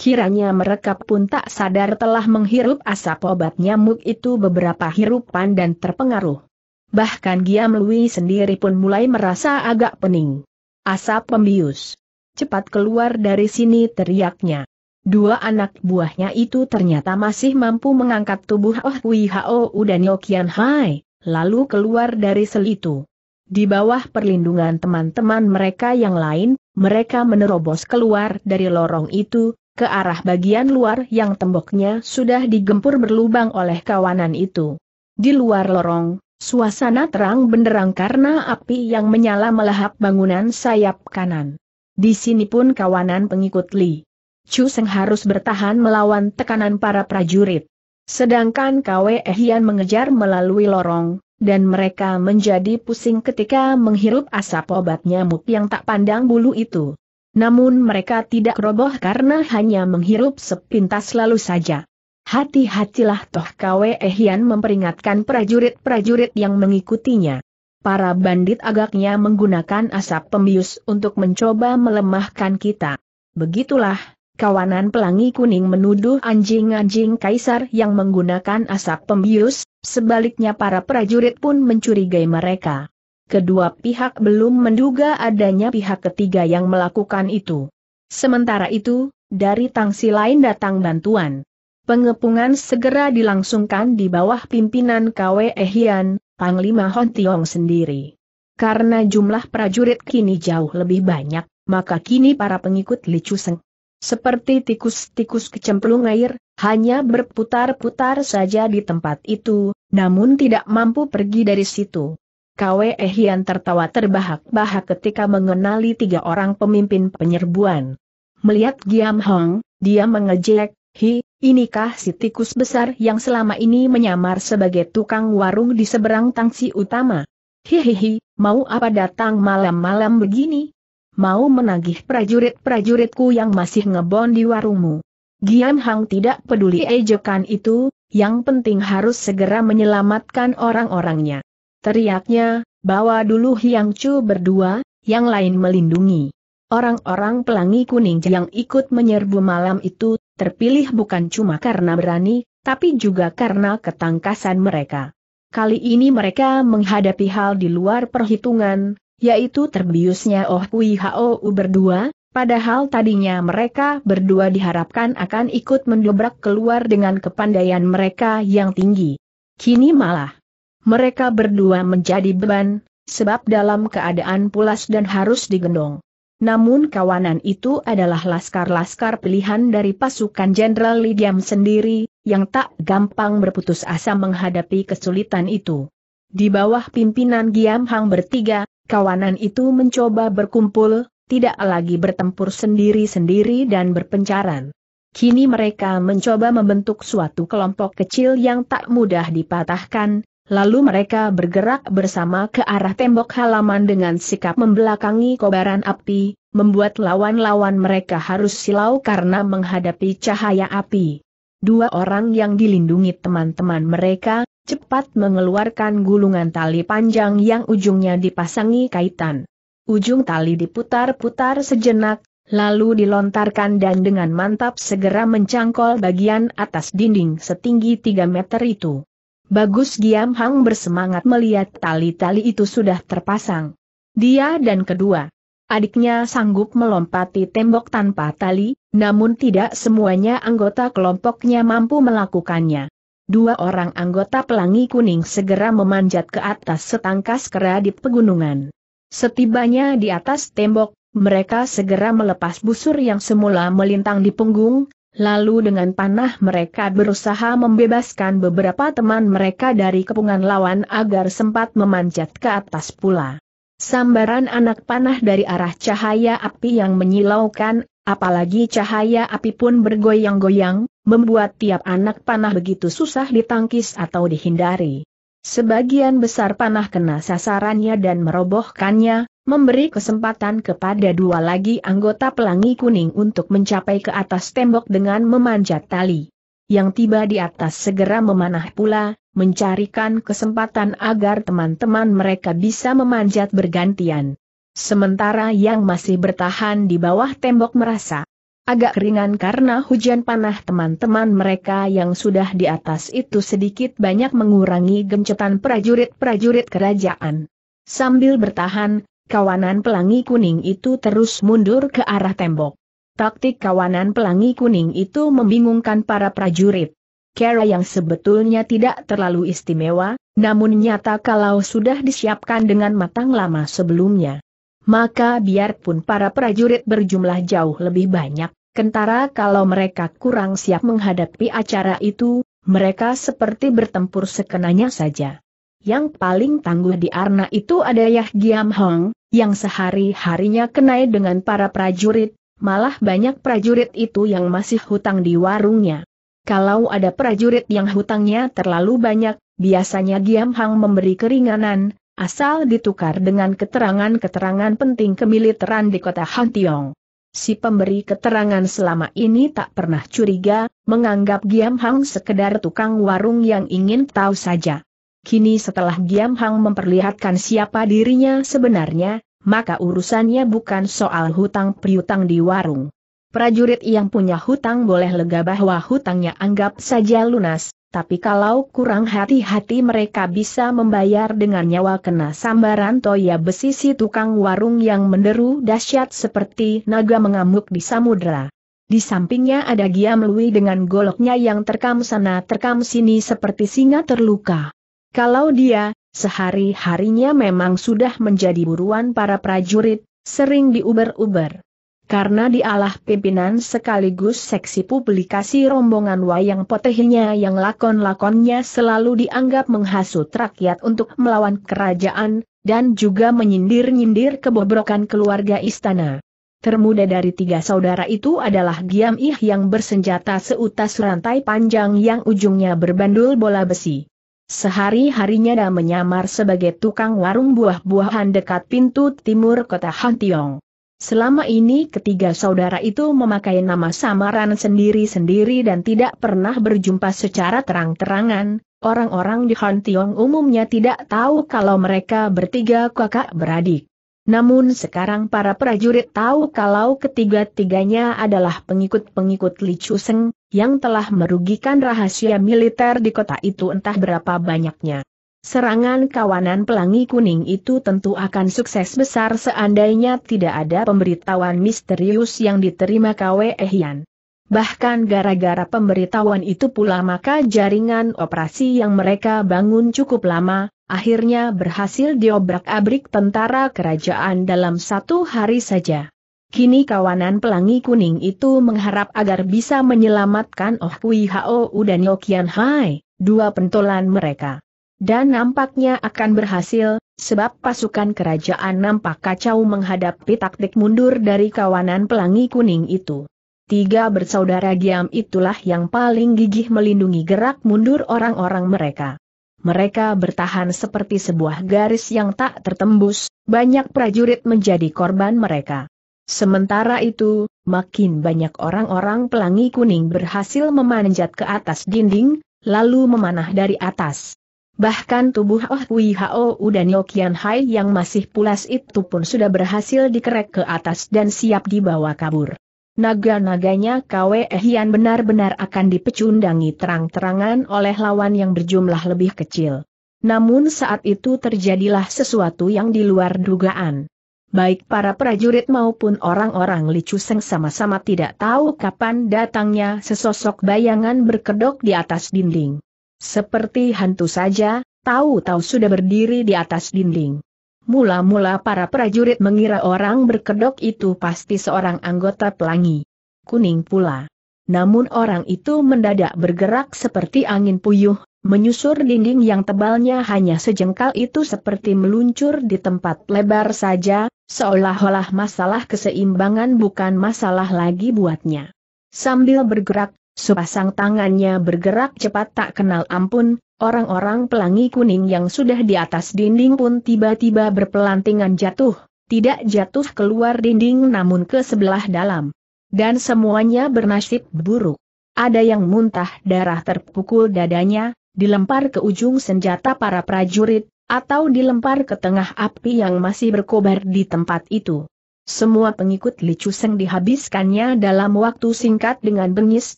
Kiranya mereka pun tak sadar telah menghirup asap obat nyamuk itu beberapa hirupan dan terpengaruh. Bahkan Giam Lui sendiri pun mulai merasa agak pening. Asap pembius. Cepat keluar dari sini teriaknya. Dua anak buahnya itu ternyata masih mampu mengangkat tubuh Oh Hui Hao dan Yokian Hai, lalu keluar dari sel itu. Di bawah perlindungan teman-teman mereka yang lain, mereka menerobos keluar dari lorong itu, ke arah bagian luar yang temboknya sudah digempur berlubang oleh kawanan itu. Di luar lorong, suasana terang benderang karena api yang menyala melahap bangunan sayap kanan. Di sini pun kawanan pengikut Li. Chu Seng harus bertahan melawan tekanan para prajurit. Sedangkan Kwe Hian mengejar melalui lorong, dan mereka menjadi pusing ketika menghirup asap obat nyamuk yang tak pandang bulu itu. Namun mereka tidak roboh karena hanya menghirup sepintas lalu saja. Hati-hatilah Toh Kwe Ehian memperingatkan prajurit-prajurit yang mengikutinya. Para bandit agaknya menggunakan asap pembius untuk mencoba melemahkan kita. Begitulah, kawanan pelangi kuning menuduh anjing-anjing kaisar yang menggunakan asap pembius, sebaliknya para prajurit pun mencurigai mereka. Kedua pihak belum menduga adanya pihak ketiga yang melakukan itu. Sementara itu, dari tangsi lain datang bantuan. Pengepungan segera dilangsungkan di bawah pimpinan KW Ehian, Panglima Hon Tiong sendiri. Karena jumlah prajurit kini jauh lebih banyak, maka kini para pengikut Li Chuseng seperti tikus-tikus kecemplung air, hanya berputar-putar saja di tempat itu, namun tidak mampu pergi dari situ. Kwe Hian tertawa terbahak-bahak ketika mengenali tiga orang pemimpin penyerbuan. Melihat Giam Hong, dia mengejek, Hi, inikah si tikus besar yang selama ini menyamar sebagai tukang warung di seberang tangsi utama? Hihihi, mau apa datang malam-malam begini? mau menagih prajurit-prajuritku yang masih ngebon di warungmu. Gian Hang tidak peduli ejekan itu, yang penting harus segera menyelamatkan orang-orangnya. Teriaknya, bawa dulu Hyang Chu berdua, yang lain melindungi. Orang-orang pelangi kuning yang ikut menyerbu malam itu, terpilih bukan cuma karena berani, tapi juga karena ketangkasan mereka. Kali ini mereka menghadapi hal di luar perhitungan, yaitu terbiusnya Oh Kui Hou berdua, padahal tadinya mereka berdua diharapkan akan ikut mendobrak keluar dengan kepandaian mereka yang tinggi. Kini malah, mereka berdua menjadi beban, sebab dalam keadaan pulas dan harus digendong. Namun kawanan itu adalah laskar-laskar pilihan dari pasukan Jenderal Lidiam sendiri, yang tak gampang berputus asa menghadapi kesulitan itu. Di bawah pimpinan Giam Hang bertiga, kawanan itu mencoba berkumpul, tidak lagi bertempur sendiri-sendiri dan berpencaran. Kini mereka mencoba membentuk suatu kelompok kecil yang tak mudah dipatahkan, lalu mereka bergerak bersama ke arah tembok halaman dengan sikap membelakangi kobaran api, membuat lawan-lawan mereka harus silau karena menghadapi cahaya api. Dua orang yang dilindungi teman-teman mereka, cepat mengeluarkan gulungan tali panjang yang ujungnya dipasangi kaitan. Ujung tali diputar-putar sejenak, lalu dilontarkan dan dengan mantap segera mencangkol bagian atas dinding setinggi 3 meter itu. Bagus Giam Hang bersemangat melihat tali-tali itu sudah terpasang. Dia dan kedua adiknya sanggup melompati tembok tanpa tali, namun tidak semuanya anggota kelompoknya mampu melakukannya dua orang anggota pelangi kuning segera memanjat ke atas setangkas kera di pegunungan. Setibanya di atas tembok, mereka segera melepas busur yang semula melintang di punggung, lalu dengan panah mereka berusaha membebaskan beberapa teman mereka dari kepungan lawan agar sempat memanjat ke atas pula. Sambaran anak panah dari arah cahaya api yang menyilaukan Apalagi cahaya api pun bergoyang-goyang, membuat tiap anak panah begitu susah ditangkis atau dihindari. Sebagian besar panah kena sasarannya dan merobohkannya, memberi kesempatan kepada dua lagi anggota pelangi kuning untuk mencapai ke atas tembok dengan memanjat tali. Yang tiba di atas segera memanah pula, mencarikan kesempatan agar teman-teman mereka bisa memanjat bergantian. Sementara yang masih bertahan di bawah tembok merasa agak ringan karena hujan panah teman-teman mereka yang sudah di atas itu sedikit banyak mengurangi gencetan prajurit-prajurit kerajaan. Sambil bertahan, kawanan pelangi kuning itu terus mundur ke arah tembok. Taktik kawanan pelangi kuning itu membingungkan para prajurit. Kera yang sebetulnya tidak terlalu istimewa, namun nyata kalau sudah disiapkan dengan matang lama sebelumnya maka biarpun para prajurit berjumlah jauh lebih banyak, kentara kalau mereka kurang siap menghadapi acara itu, mereka seperti bertempur sekenanya saja. Yang paling tangguh di Arna itu ada Yah Giam Hong, yang sehari-harinya kenai dengan para prajurit, malah banyak prajurit itu yang masih hutang di warungnya. Kalau ada prajurit yang hutangnya terlalu banyak, biasanya Giam Hang memberi keringanan, asal ditukar dengan keterangan-keterangan penting kemiliteran di kota Tiong. Si pemberi keterangan selama ini tak pernah curiga, menganggap Giam Hang sekedar tukang warung yang ingin tahu saja. Kini setelah Giam Hang memperlihatkan siapa dirinya sebenarnya, maka urusannya bukan soal hutang piutang di warung. Prajurit yang punya hutang boleh lega bahwa hutangnya anggap saja lunas, tapi kalau kurang hati-hati mereka bisa membayar dengan nyawa kena sambaran toya besi si tukang warung yang menderu dahsyat seperti naga mengamuk di samudera. Di sampingnya ada Giam Lui dengan goloknya yang terkam sana terkam sini seperti singa terluka. Kalau dia, sehari-harinya memang sudah menjadi buruan para prajurit, sering diuber-uber. Karena dialah pimpinan sekaligus seksi publikasi rombongan wayang potehnya yang lakon-lakonnya selalu dianggap menghasut rakyat untuk melawan kerajaan, dan juga menyindir-nyindir kebobrokan keluarga istana. Termuda dari tiga saudara itu adalah Giam Ih yang bersenjata seutas rantai panjang yang ujungnya berbandul bola besi. Sehari-harinya dia menyamar sebagai tukang warung buah-buahan dekat pintu timur kota Hantiong. Selama ini ketiga saudara itu memakai nama samaran sendiri-sendiri dan tidak pernah berjumpa secara terang-terangan, orang-orang di Han Tiong umumnya tidak tahu kalau mereka bertiga kakak beradik. Namun sekarang para prajurit tahu kalau ketiga-tiganya adalah pengikut-pengikut Li Chuseng, yang telah merugikan rahasia militer di kota itu entah berapa banyaknya. Serangan kawanan pelangi kuning itu tentu akan sukses besar seandainya tidak ada pemberitahuan misterius yang diterima KWE Hian. Bahkan gara-gara pemberitahuan itu pula maka jaringan operasi yang mereka bangun cukup lama, akhirnya berhasil diobrak-abrik tentara kerajaan dalam satu hari saja. Kini kawanan pelangi kuning itu mengharap agar bisa menyelamatkan Oh Kui Hao dan Yokian Hai, dua pentolan mereka. Dan nampaknya akan berhasil, sebab pasukan kerajaan nampak kacau menghadapi taktik mundur dari kawanan pelangi kuning itu. Tiga bersaudara diam itulah yang paling gigih melindungi gerak mundur orang-orang mereka. Mereka bertahan seperti sebuah garis yang tak tertembus, banyak prajurit menjadi korban mereka. Sementara itu, makin banyak orang-orang pelangi kuning berhasil memanjat ke atas dinding, lalu memanah dari atas. Bahkan tubuh Oh Hui Hao dan Yo Hai yang masih pulas itu pun sudah berhasil dikerek ke atas dan siap dibawa kabur. Naga-naganya Kwe eh Hian benar-benar akan dipecundangi terang-terangan oleh lawan yang berjumlah lebih kecil. Namun saat itu terjadilah sesuatu yang di luar dugaan. Baik para prajurit maupun orang-orang Licu Seng sama-sama tidak tahu kapan datangnya sesosok bayangan berkedok di atas dinding. Seperti hantu saja, tahu-tahu sudah berdiri di atas dinding. Mula-mula para prajurit mengira orang berkedok itu pasti seorang anggota pelangi. Kuning pula. Namun orang itu mendadak bergerak seperti angin puyuh, menyusur dinding yang tebalnya hanya sejengkal itu seperti meluncur di tempat lebar saja, seolah-olah masalah keseimbangan bukan masalah lagi buatnya. Sambil bergerak, Sepasang tangannya bergerak cepat tak kenal ampun, orang-orang pelangi kuning yang sudah di atas dinding pun tiba-tiba berpelantingan jatuh, tidak jatuh keluar dinding namun ke sebelah dalam. Dan semuanya bernasib buruk. Ada yang muntah darah terpukul dadanya, dilempar ke ujung senjata para prajurit, atau dilempar ke tengah api yang masih berkobar di tempat itu. Semua pengikut Li Chuseng dihabiskannya dalam waktu singkat dengan bengis,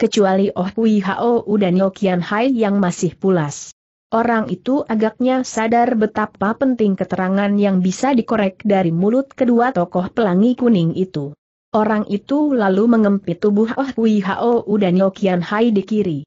kecuali Oh Hui Hao dan Yo Hai yang masih pulas. Orang itu agaknya sadar betapa penting keterangan yang bisa dikorek dari mulut kedua tokoh pelangi kuning itu. Orang itu lalu mengempit tubuh Oh Hui Hao dan Yo Hai di kiri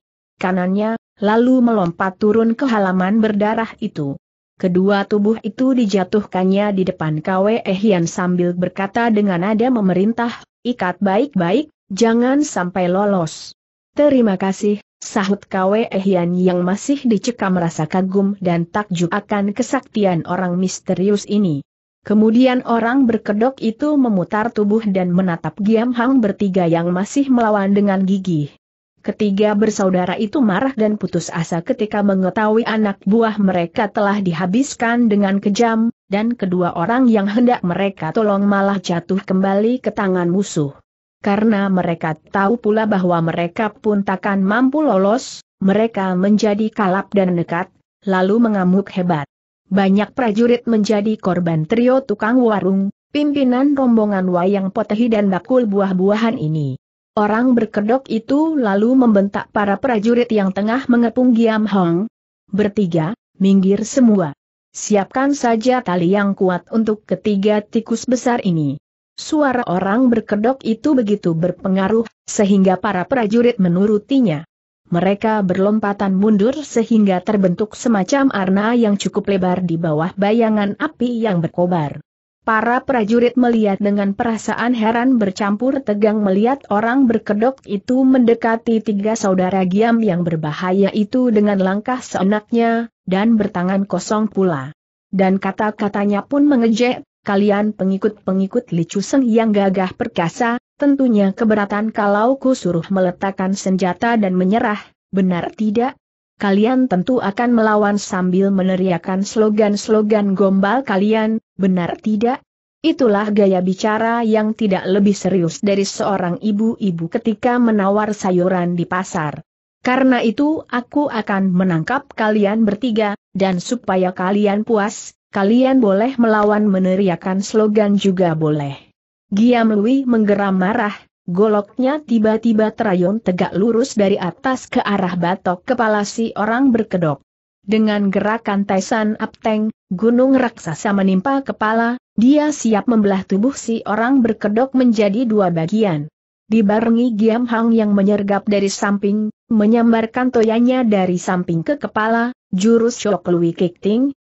kanannya, lalu melompat turun ke halaman berdarah itu. Kedua tubuh itu dijatuhkannya di depan Kwe Hian sambil berkata dengan nada memerintah, ikat baik-baik, jangan sampai lolos. Terima kasih, sahut Kwe Hian yang masih dicekam rasa kagum dan takjub akan kesaktian orang misterius ini. Kemudian orang berkedok itu memutar tubuh dan menatap Giam Hang bertiga yang masih melawan dengan gigih. Ketiga bersaudara itu marah dan putus asa ketika mengetahui anak buah mereka telah dihabiskan dengan kejam, dan kedua orang yang hendak mereka tolong malah jatuh kembali ke tangan musuh. Karena mereka tahu pula bahwa mereka pun takkan mampu lolos, mereka menjadi kalap dan nekat, lalu mengamuk hebat. Banyak prajurit menjadi korban trio tukang warung, pimpinan rombongan wayang potehi dan bakul buah-buahan ini. Orang berkedok itu lalu membentak para prajurit yang tengah mengepung Giam Hong. Bertiga, minggir semua. Siapkan saja tali yang kuat untuk ketiga tikus besar ini. Suara orang berkedok itu begitu berpengaruh, sehingga para prajurit menurutinya. Mereka berlompatan mundur sehingga terbentuk semacam arna yang cukup lebar di bawah bayangan api yang berkobar. Para prajurit melihat dengan perasaan heran bercampur tegang melihat orang berkedok itu mendekati tiga saudara Giam yang berbahaya itu dengan langkah seenaknya, dan bertangan kosong pula. Dan kata-katanya pun mengejek, kalian pengikut-pengikut Li Chuseng yang gagah perkasa, tentunya keberatan kalau ku suruh meletakkan senjata dan menyerah, benar tidak? kalian tentu akan melawan sambil meneriakan slogan-slogan gombal kalian, benar tidak? Itulah gaya bicara yang tidak lebih serius dari seorang ibu-ibu ketika menawar sayuran di pasar. Karena itu aku akan menangkap kalian bertiga, dan supaya kalian puas, kalian boleh melawan meneriakan slogan juga boleh. Giam Lui menggeram marah, Goloknya tiba-tiba terayun tegak lurus dari atas ke arah batok kepala si orang berkedok. Dengan gerakan Taisan Apteng, gunung raksasa menimpa kepala, dia siap membelah tubuh si orang berkedok menjadi dua bagian. Dibarengi Giam Hang yang menyergap dari samping, menyambarkan toyanya dari samping ke kepala, jurus Shok Lui Kik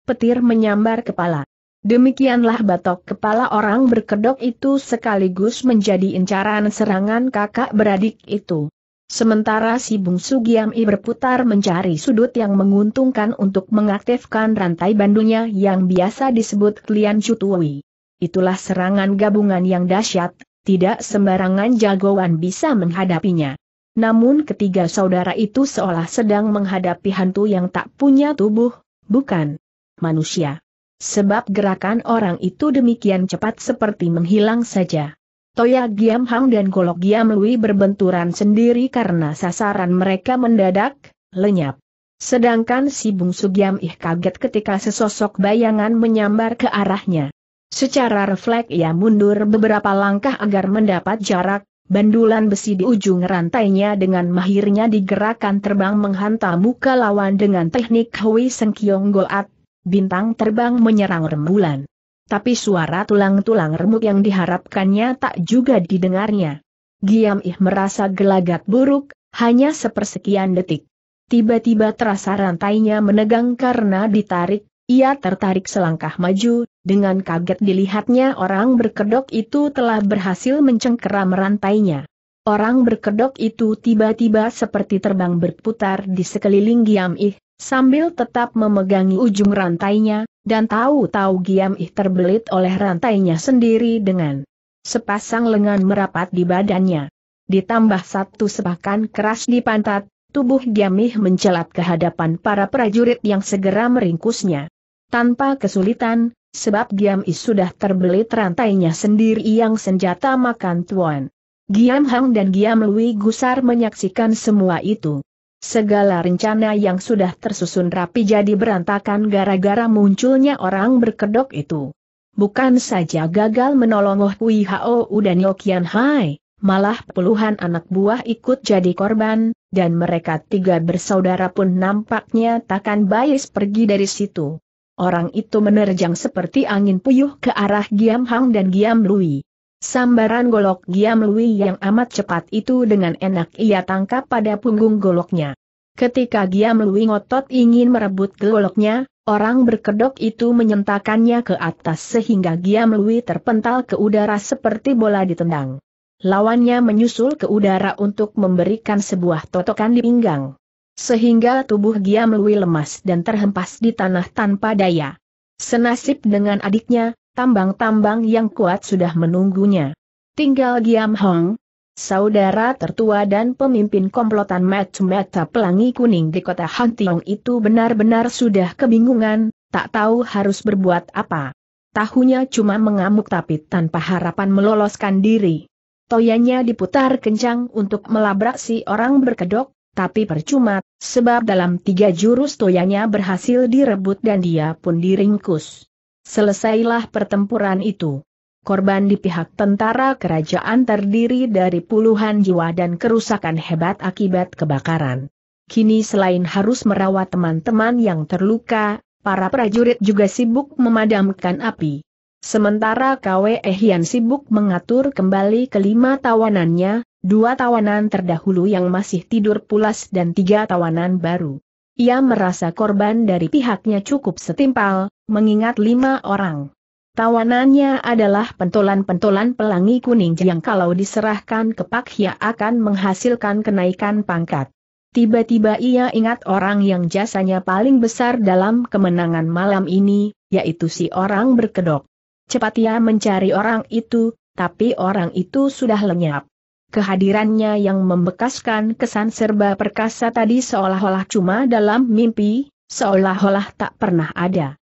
petir menyambar kepala. Demikianlah batok kepala orang berkedok itu sekaligus menjadi incaran serangan kakak beradik itu. Sementara si bungsu Giam'i berputar mencari sudut yang menguntungkan untuk mengaktifkan rantai bandunya yang biasa disebut Lian Chutui. Itulah serangan gabungan yang dahsyat, tidak sembarangan jagoan bisa menghadapinya. Namun ketiga saudara itu seolah sedang menghadapi hantu yang tak punya tubuh, bukan manusia. Sebab gerakan orang itu demikian cepat seperti menghilang saja. Toya Giam Hang dan Golok Giam Lui berbenturan sendiri karena sasaran mereka mendadak, lenyap. Sedangkan si Bungsu Giam Ih kaget ketika sesosok bayangan menyambar ke arahnya. Secara refleks ia mundur beberapa langkah agar mendapat jarak, Bandulan besi di ujung rantainya dengan mahirnya digerakkan terbang menghantam muka lawan dengan teknik Hui Kiong Goat, bintang terbang menyerang rembulan. Tapi suara tulang-tulang remuk yang diharapkannya tak juga didengarnya. Giam Ih merasa gelagat buruk, hanya sepersekian detik. Tiba-tiba terasa rantainya menegang karena ditarik, ia tertarik selangkah maju, dengan kaget dilihatnya orang berkedok itu telah berhasil mencengkeram rantainya. Orang berkedok itu tiba-tiba seperti terbang berputar di sekeliling Giam Ih, Sambil tetap memegangi ujung rantainya, dan tahu-tahu Giam Ih terbelit oleh rantainya sendiri dengan sepasang lengan merapat di badannya. Ditambah satu sepakan keras di pantat, tubuh Giam Ih mencelat ke hadapan para prajurit yang segera meringkusnya. Tanpa kesulitan, sebab Giam Ih sudah terbelit rantainya sendiri yang senjata makan tuan. Giam Hang dan Giam Lui Gusar menyaksikan semua itu. Segala rencana yang sudah tersusun rapi jadi berantakan gara-gara munculnya orang berkedok itu. Bukan saja gagal menolong Oh Kui Hao dan Yokian Hai, malah puluhan anak buah ikut jadi korban, dan mereka tiga bersaudara pun nampaknya takkan bais pergi dari situ. Orang itu menerjang seperti angin puyuh ke arah Giam Hang dan Giam Lui. Sambaran golok Giam Lui yang amat cepat itu dengan enak ia tangkap pada punggung goloknya. Ketika Giam Lui ngotot ingin merebut goloknya, orang berkedok itu menyentakannya ke atas sehingga Giam Lui terpental ke udara seperti bola ditendang. Lawannya menyusul ke udara untuk memberikan sebuah totokan di pinggang sehingga tubuh Giam Lui lemas dan terhempas di tanah tanpa daya. Senasib dengan adiknya, tambang-tambang yang kuat sudah menunggunya. Tinggal Giam Hong, saudara tertua dan pemimpin komplotan Mata-Mata Pelangi Kuning di kota Hantiong itu benar-benar sudah kebingungan, tak tahu harus berbuat apa. Tahunya cuma mengamuk tapi tanpa harapan meloloskan diri. Toyanya diputar kencang untuk melabrak si orang berkedok, tapi percuma, sebab dalam tiga jurus toyanya berhasil direbut dan dia pun diringkus. Selesailah pertempuran itu. Korban di pihak tentara kerajaan terdiri dari puluhan jiwa dan kerusakan hebat akibat kebakaran. Kini selain harus merawat teman-teman yang terluka, para prajurit juga sibuk memadamkan api. Sementara KW Ehian sibuk mengatur kembali kelima tawanannya, dua tawanan terdahulu yang masih tidur pulas dan tiga tawanan baru. Ia merasa korban dari pihaknya cukup setimpal, mengingat lima orang. Tawanannya adalah pentolan-pentolan pelangi kuning yang kalau diserahkan ke Pak Hia akan menghasilkan kenaikan pangkat. Tiba-tiba ia ingat orang yang jasanya paling besar dalam kemenangan malam ini, yaitu si orang berkedok. Cepat ia mencari orang itu, tapi orang itu sudah lenyap. Kehadirannya yang membekaskan kesan serba perkasa tadi seolah-olah cuma dalam mimpi, seolah-olah tak pernah ada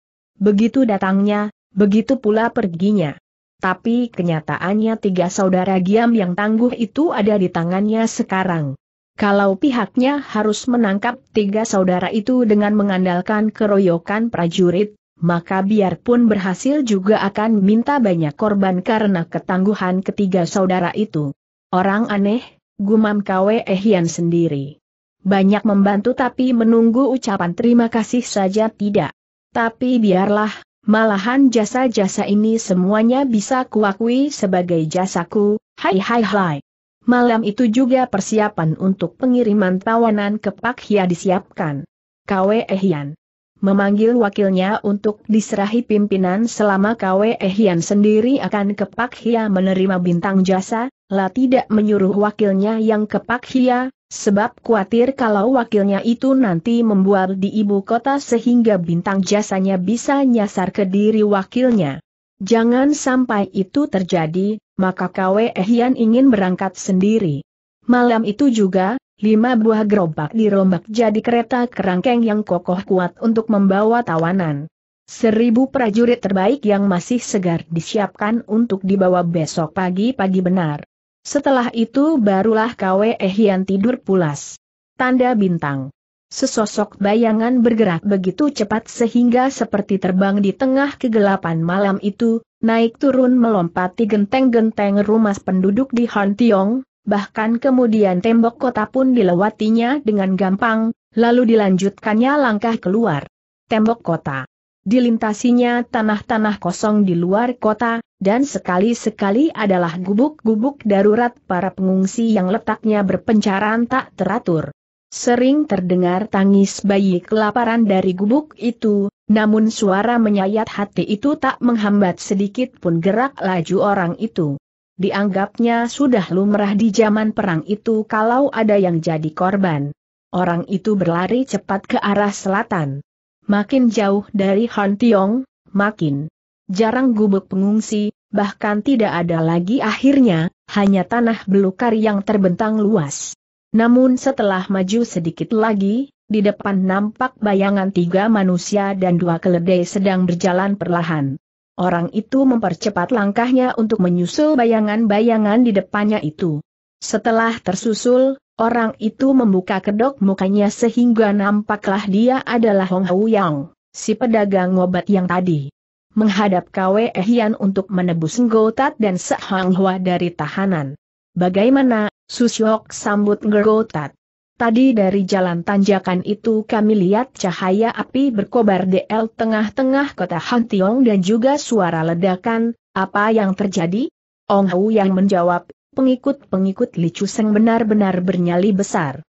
begitu datangnya, begitu pula perginya. Tapi kenyataannya tiga saudara Giam yang tangguh itu ada di tangannya sekarang. Kalau pihaknya harus menangkap tiga saudara itu dengan mengandalkan keroyokan prajurit, maka biarpun berhasil juga akan minta banyak korban karena ketangguhan ketiga saudara itu. Orang aneh, gumam Kwe Ehian sendiri. Banyak membantu tapi menunggu ucapan terima kasih saja tidak. Tapi biarlah, malahan jasa-jasa ini semuanya bisa kuakui sebagai jasaku, hai hai hai. Malam itu juga persiapan untuk pengiriman tawanan ke Pak Hia disiapkan. KW Ehian eh memanggil wakilnya untuk diserahi pimpinan selama KW Ehian eh sendiri akan ke Pak Hia menerima bintang jasa, lah tidak menyuruh wakilnya yang ke Pak Hia, Sebab khawatir kalau wakilnya itu nanti membuat di ibu kota sehingga bintang jasanya bisa nyasar ke diri wakilnya. Jangan sampai itu terjadi, maka Kwe Ehian ingin berangkat sendiri. Malam itu juga, lima buah gerobak dirombak jadi kereta kerangkeng yang kokoh kuat untuk membawa tawanan. Seribu prajurit terbaik yang masih segar disiapkan untuk dibawa besok pagi-pagi benar. Setelah itu barulah Kwe Hian tidur pulas. Tanda bintang. Sesosok bayangan bergerak begitu cepat sehingga seperti terbang di tengah kegelapan malam itu, naik turun melompati genteng-genteng rumah penduduk di Tiong, bahkan kemudian tembok kota pun dilewatinya dengan gampang, lalu dilanjutkannya langkah keluar. Tembok kota dilintasinya tanah-tanah kosong di luar kota, dan sekali-sekali adalah gubuk-gubuk darurat para pengungsi yang letaknya berpencaran tak teratur. Sering terdengar tangis bayi kelaparan dari gubuk itu, namun suara menyayat hati itu tak menghambat sedikit pun gerak laju orang itu. Dianggapnya sudah lumrah di zaman perang itu kalau ada yang jadi korban. Orang itu berlari cepat ke arah selatan makin jauh dari Han Tiong, makin jarang gubuk pengungsi, bahkan tidak ada lagi akhirnya, hanya tanah belukar yang terbentang luas. Namun setelah maju sedikit lagi, di depan nampak bayangan tiga manusia dan dua keledai sedang berjalan perlahan. Orang itu mempercepat langkahnya untuk menyusul bayangan-bayangan di depannya itu. Setelah tersusul, Orang itu membuka kedok mukanya sehingga nampaklah dia adalah Hong Hau Yang, si pedagang obat yang tadi. Menghadap Kwe Hian untuk menebus Ngotat dan Sehang Hua dari tahanan. Bagaimana, Susyok sambut Ngotat. Tadi dari jalan tanjakan itu kami lihat cahaya api berkobar di el tengah-tengah kota Tiong dan juga suara ledakan, apa yang terjadi? Ong Hau yang menjawab, pengikut-pengikut Li Chuseng benar-benar bernyali besar.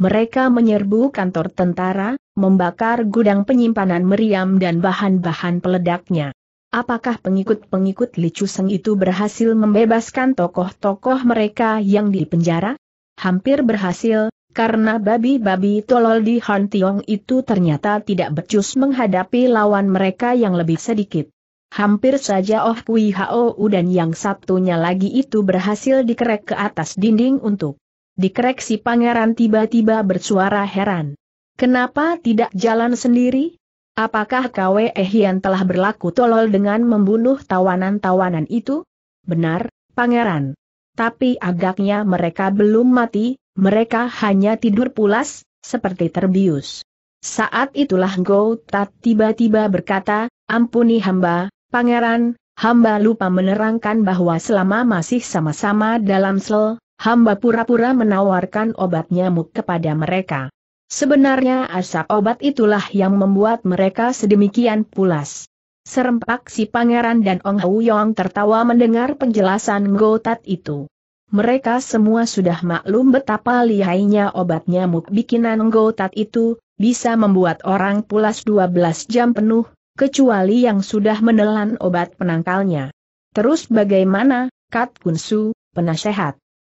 Mereka menyerbu kantor tentara, membakar gudang penyimpanan meriam dan bahan-bahan peledaknya. Apakah pengikut-pengikut Li Chuseng itu berhasil membebaskan tokoh-tokoh mereka yang dipenjara? Hampir berhasil, karena babi-babi tolol di Han itu ternyata tidak becus menghadapi lawan mereka yang lebih sedikit. Hampir saja Oh Kui Hou dan yang satunya lagi itu berhasil dikerek ke atas dinding untuk. Dikerek si pangeran tiba-tiba bersuara heran. Kenapa tidak jalan sendiri? Apakah Kwe Ehian telah berlaku tolol dengan membunuh tawanan-tawanan itu? Benar, pangeran. Tapi agaknya mereka belum mati, mereka hanya tidur pulas, seperti terbius. Saat itulah Gou Tat tiba-tiba berkata, ampuni hamba, Pangeran, hamba lupa menerangkan bahwa selama masih sama-sama dalam sel, hamba pura-pura menawarkan obat nyamuk kepada mereka. Sebenarnya asap obat itulah yang membuat mereka sedemikian pulas. Serempak si pangeran dan Ong Hau Yong tertawa mendengar penjelasan Gotat itu. Mereka semua sudah maklum betapa lihainya obat nyamuk bikinan Gotat itu, bisa membuat orang pulas 12 jam penuh, kecuali yang sudah menelan obat penangkalnya. Terus bagaimana, Kat Kunsu, penasehat?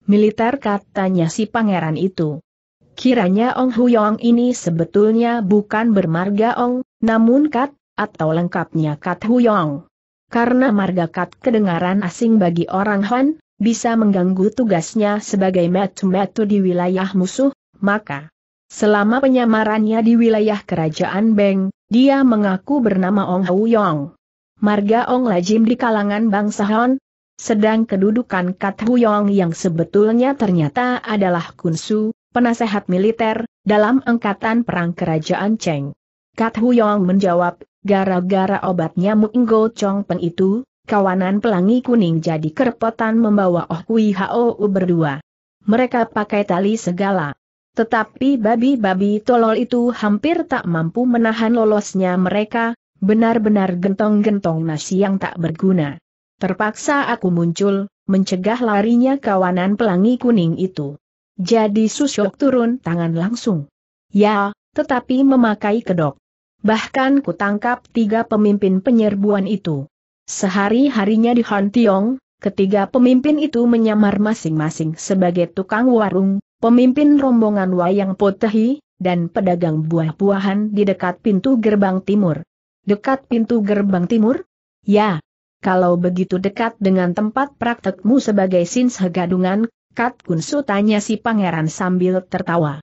Militer katanya si pangeran itu. Kiranya Ong Huyong ini sebetulnya bukan bermarga Ong, namun Kat, atau lengkapnya Kat Huyong. Karena marga Kat kedengaran asing bagi orang Han, bisa mengganggu tugasnya sebagai metu-metu di wilayah musuh, maka selama penyamarannya di wilayah kerajaan Beng, dia mengaku bernama Ong Hau Yong. Marga Ong Lajim di kalangan bangsa Han, sedang kedudukan Kat Huyong yang sebetulnya ternyata adalah kunsu, penasehat militer, dalam angkatan perang kerajaan Cheng. Kat Huyong menjawab, gara-gara obatnya nyamuk Ngo Chong Peng itu, kawanan pelangi kuning jadi kerepotan membawa Oh Kui berdua. Mereka pakai tali segala. Tetapi babi-babi tolol itu hampir tak mampu menahan lolosnya mereka, benar-benar gentong-gentong nasi yang tak berguna. Terpaksa aku muncul, mencegah larinya kawanan pelangi kuning itu. Jadi Susyok turun tangan langsung. Ya, tetapi memakai kedok. Bahkan kutangkap tiga pemimpin penyerbuan itu. Sehari-harinya di Han ketiga pemimpin itu menyamar masing-masing sebagai tukang warung, pemimpin rombongan wayang potehi, dan pedagang buah-buahan di dekat pintu gerbang timur. Dekat pintu gerbang timur? Ya. Kalau begitu dekat dengan tempat praktekmu sebagai sins gadungan, Kat Kunsu tanya si pangeran sambil tertawa.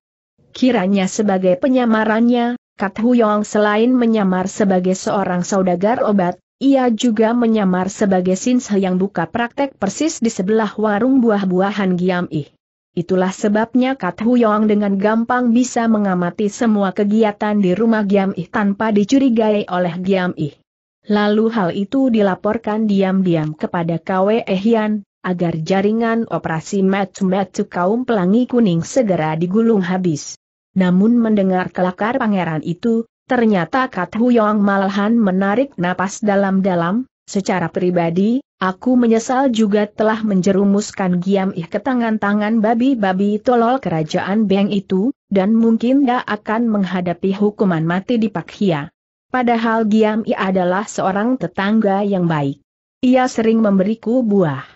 Kiranya sebagai penyamarannya, Kat Huyong selain menyamar sebagai seorang saudagar obat, ia juga menyamar sebagai sinse yang buka praktek persis di sebelah warung buah-buahan Giam Ih. Itulah sebabnya Kat Huyong dengan gampang bisa mengamati semua kegiatan di rumah Giam Ih tanpa dicurigai oleh Giam Ih. Lalu hal itu dilaporkan diam-diam kepada Kwe Ehian, eh agar jaringan operasi match-match kaum pelangi kuning segera digulung habis. Namun mendengar kelakar pangeran itu, ternyata Kat Huyong malahan menarik napas dalam-dalam, secara pribadi, Aku menyesal juga telah menjerumuskan Giam Ih ke tangan-tangan babi-babi tolol kerajaan Beng itu, dan mungkin dia akan menghadapi hukuman mati di Hia. Padahal Giam Ih adalah seorang tetangga yang baik. Ia sering memberiku buah.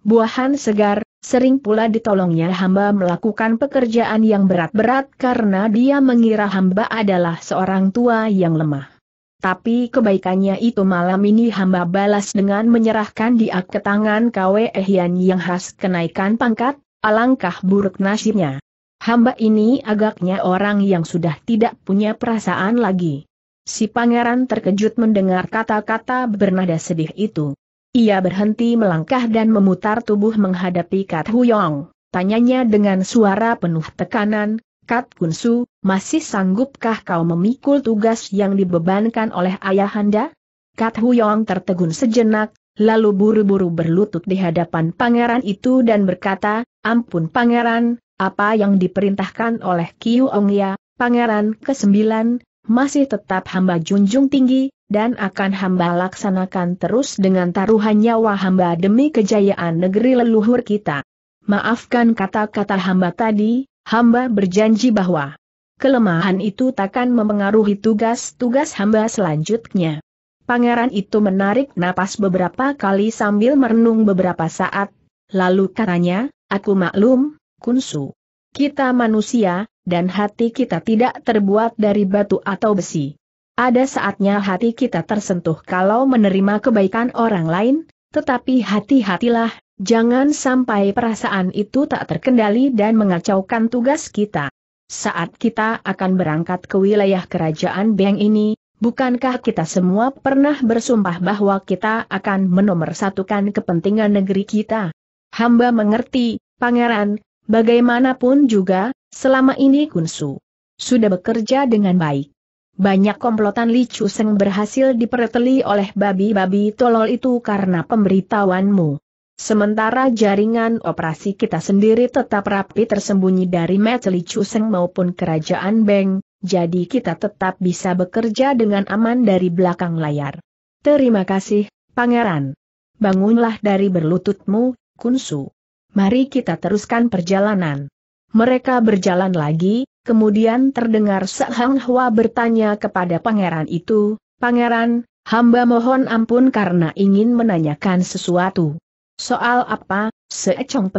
Buahan segar, sering pula ditolongnya hamba melakukan pekerjaan yang berat-berat karena dia mengira hamba adalah seorang tua yang lemah. Tapi kebaikannya itu malam ini hamba balas dengan menyerahkan dia ke tangan Kwe Hian yang khas kenaikan pangkat, alangkah buruk nasibnya. Hamba ini agaknya orang yang sudah tidak punya perasaan lagi. Si pangeran terkejut mendengar kata-kata bernada sedih itu. Ia berhenti melangkah dan memutar tubuh menghadapi Kat Huyong. Tanyanya dengan suara penuh tekanan, Kat Kunsu, masih sanggupkah kau memikul tugas yang dibebankan oleh ayahanda? Kat Huyong tertegun sejenak, lalu buru-buru berlutut di hadapan pangeran itu dan berkata, Ampun pangeran, apa yang diperintahkan oleh Kiu ya, pangeran ke-9, masih tetap hamba junjung tinggi, dan akan hamba laksanakan terus dengan taruhan nyawa hamba demi kejayaan negeri leluhur kita. Maafkan kata-kata hamba tadi, hamba berjanji bahwa kelemahan itu takkan mempengaruhi tugas-tugas hamba selanjutnya. Pangeran itu menarik napas beberapa kali sambil merenung beberapa saat, lalu katanya, aku maklum, kunsu. Kita manusia, dan hati kita tidak terbuat dari batu atau besi. Ada saatnya hati kita tersentuh kalau menerima kebaikan orang lain, tetapi hati-hatilah, Jangan sampai perasaan itu tak terkendali dan mengacaukan tugas kita. Saat kita akan berangkat ke wilayah kerajaan Beng ini, bukankah kita semua pernah bersumpah bahwa kita akan menomorsatukan kepentingan negeri kita? Hamba mengerti, Pangeran, bagaimanapun juga, selama ini Kunsu sudah bekerja dengan baik. Banyak komplotan Li Chu berhasil dipereteli oleh babi-babi tolol itu karena pemberitahuanmu. Sementara jaringan operasi kita sendiri tetap rapi tersembunyi dari Metli Chuseng maupun Kerajaan Beng, jadi kita tetap bisa bekerja dengan aman dari belakang layar. Terima kasih, Pangeran. Bangunlah dari berlututmu, Kunsu. Mari kita teruskan perjalanan. Mereka berjalan lagi, kemudian terdengar Sehang Hwa bertanya kepada pangeran itu, Pangeran, hamba mohon ampun karena ingin menanyakan sesuatu. Soal apa, Peng?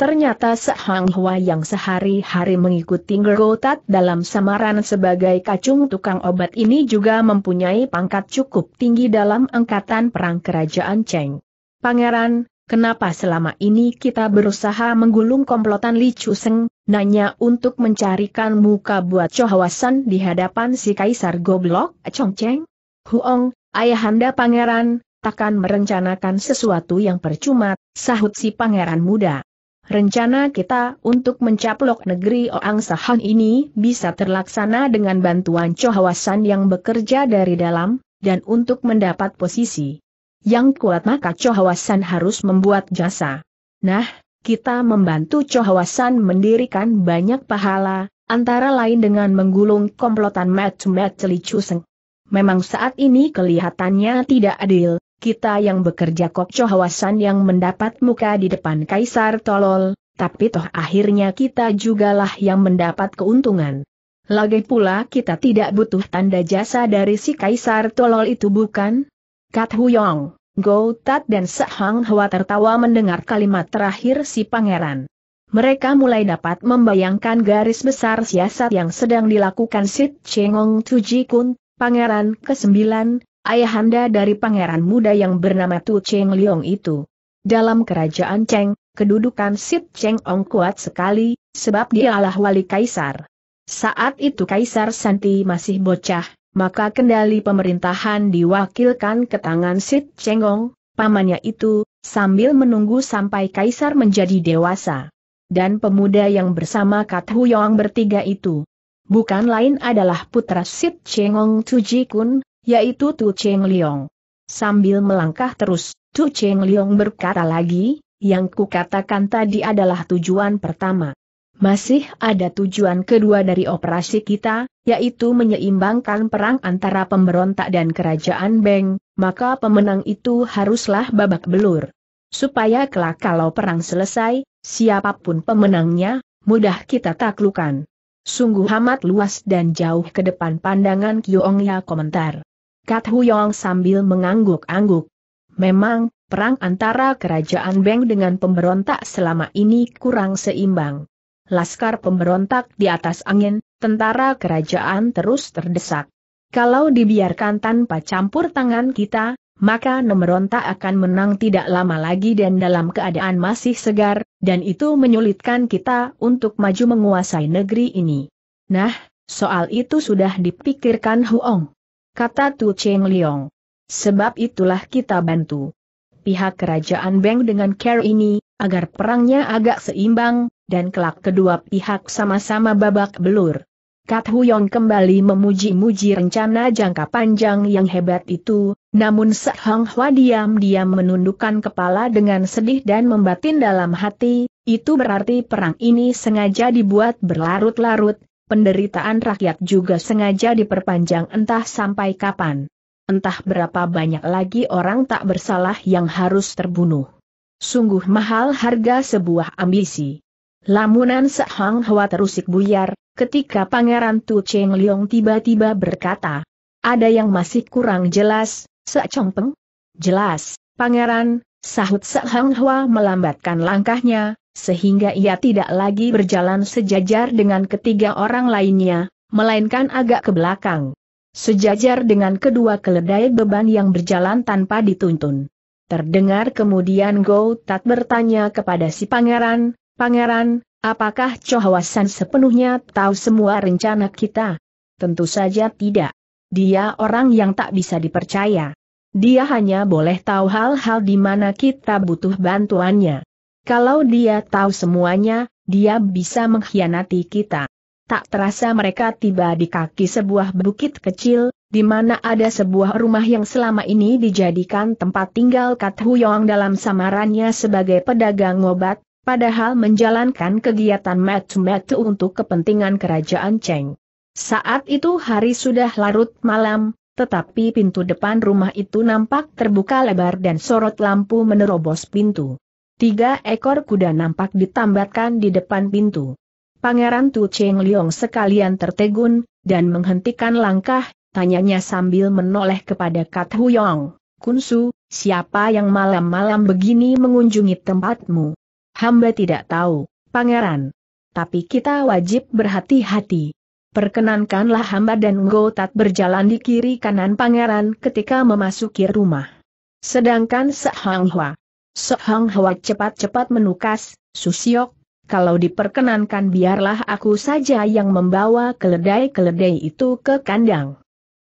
Ternyata Sehang Hua yang sehari-hari mengikuti Ngerotat dalam samaran sebagai kacung tukang obat ini juga mempunyai pangkat cukup tinggi dalam angkatan perang kerajaan Cheng. Pangeran, kenapa selama ini kita berusaha menggulung komplotan Li Chu Seng, nanya untuk mencarikan muka buat cohawasan di hadapan si Kaisar Goblok, Chong Cheng? Huong, ayahanda pangeran, takkan merencanakan sesuatu yang percuma, sahut si pangeran muda. Rencana kita untuk mencaplok negeri Oang Sahan ini bisa terlaksana dengan bantuan Chohawasan yang bekerja dari dalam, dan untuk mendapat posisi yang kuat maka Chohawasan harus membuat jasa. Nah, kita membantu Chohawasan mendirikan banyak pahala, antara lain dengan menggulung komplotan Mat Mat Celicuseng. Memang saat ini kelihatannya tidak adil, kita yang bekerja kokco yang mendapat muka di depan kaisar tolol, tapi toh akhirnya kita jugalah yang mendapat keuntungan. Lagi pula kita tidak butuh tanda jasa dari si kaisar tolol itu bukan? Kat Huyong, Go Tat dan Hang Hwa tertawa mendengar kalimat terakhir si pangeran. Mereka mulai dapat membayangkan garis besar siasat yang sedang dilakukan Sit Chengong Tujikun, pangeran ke-9, ayahanda dari pangeran muda yang bernama Tu Cheng Liong itu. Dalam kerajaan Cheng, kedudukan Sip Cheng Ong kuat sekali, sebab dialah wali kaisar. Saat itu Kaisar Santi masih bocah, maka kendali pemerintahan diwakilkan ke tangan Sip Cheng Ong, pamannya itu, sambil menunggu sampai Kaisar menjadi dewasa. Dan pemuda yang bersama Kat Huyong bertiga itu. Bukan lain adalah putra Sip Cheng Ong Kun, yaitu Tu Cheng Liong. Sambil melangkah terus, Tu Cheng Liong berkata lagi, yang kukatakan tadi adalah tujuan pertama. Masih ada tujuan kedua dari operasi kita, yaitu menyeimbangkan perang antara pemberontak dan kerajaan Beng, maka pemenang itu haruslah babak belur. Supaya kelak kalau perang selesai, siapapun pemenangnya, mudah kita taklukan. Sungguh amat luas dan jauh ke depan pandangan ya komentar. Kat Huyong sambil mengangguk-angguk. Memang, perang antara kerajaan Beng dengan pemberontak selama ini kurang seimbang. Laskar pemberontak di atas angin, tentara kerajaan terus terdesak. Kalau dibiarkan tanpa campur tangan kita, maka pemberontak akan menang tidak lama lagi dan dalam keadaan masih segar, dan itu menyulitkan kita untuk maju menguasai negeri ini. Nah, soal itu sudah dipikirkan Huong kata Tu Cheng Liong. Sebab itulah kita bantu pihak kerajaan Beng dengan care ini, agar perangnya agak seimbang, dan kelak kedua pihak sama-sama babak belur. Kat Huyong kembali memuji-muji rencana jangka panjang yang hebat itu, namun Sa Hang Hwa diam-diam menundukkan kepala dengan sedih dan membatin dalam hati, itu berarti perang ini sengaja dibuat berlarut-larut, penderitaan rakyat juga sengaja diperpanjang entah sampai kapan. Entah berapa banyak lagi orang tak bersalah yang harus terbunuh. Sungguh mahal harga sebuah ambisi. Lamunan Sehang Hwa terusik buyar, ketika Pangeran Tu Cheng Leong tiba-tiba berkata, ada yang masih kurang jelas, Peng? Jelas, Pangeran, sahut Sehang Hwa melambatkan langkahnya, sehingga ia tidak lagi berjalan sejajar dengan ketiga orang lainnya, melainkan agak ke belakang. Sejajar dengan kedua keledai beban yang berjalan tanpa dituntun. Terdengar kemudian Go Tat bertanya kepada si pangeran, Pangeran, apakah Chohwasan sepenuhnya tahu semua rencana kita? Tentu saja tidak. Dia orang yang tak bisa dipercaya. Dia hanya boleh tahu hal-hal di mana kita butuh bantuannya. Kalau dia tahu semuanya, dia bisa mengkhianati kita. Tak terasa mereka tiba di kaki sebuah bukit kecil, di mana ada sebuah rumah yang selama ini dijadikan tempat tinggal Kat Huyong dalam samarannya sebagai pedagang obat, padahal menjalankan kegiatan metu-metu untuk kepentingan kerajaan Cheng. Saat itu hari sudah larut malam, tetapi pintu depan rumah itu nampak terbuka lebar dan sorot lampu menerobos pintu. Tiga ekor kuda nampak ditambatkan di depan pintu. Pangeran Tu Cheng Liong sekalian tertegun, dan menghentikan langkah, tanyanya sambil menoleh kepada Kat Hu Huyong. Kunsu, siapa yang malam-malam begini mengunjungi tempatmu? Hamba tidak tahu, Pangeran. Tapi kita wajib berhati-hati. Perkenankanlah hamba dan Ngotat berjalan di kiri kanan pangeran ketika memasuki rumah. Sedangkan Sehang Hua, Sehang Hwa cepat-cepat menukas, Susiok, kalau diperkenankan biarlah aku saja yang membawa keledai-keledai itu ke kandang.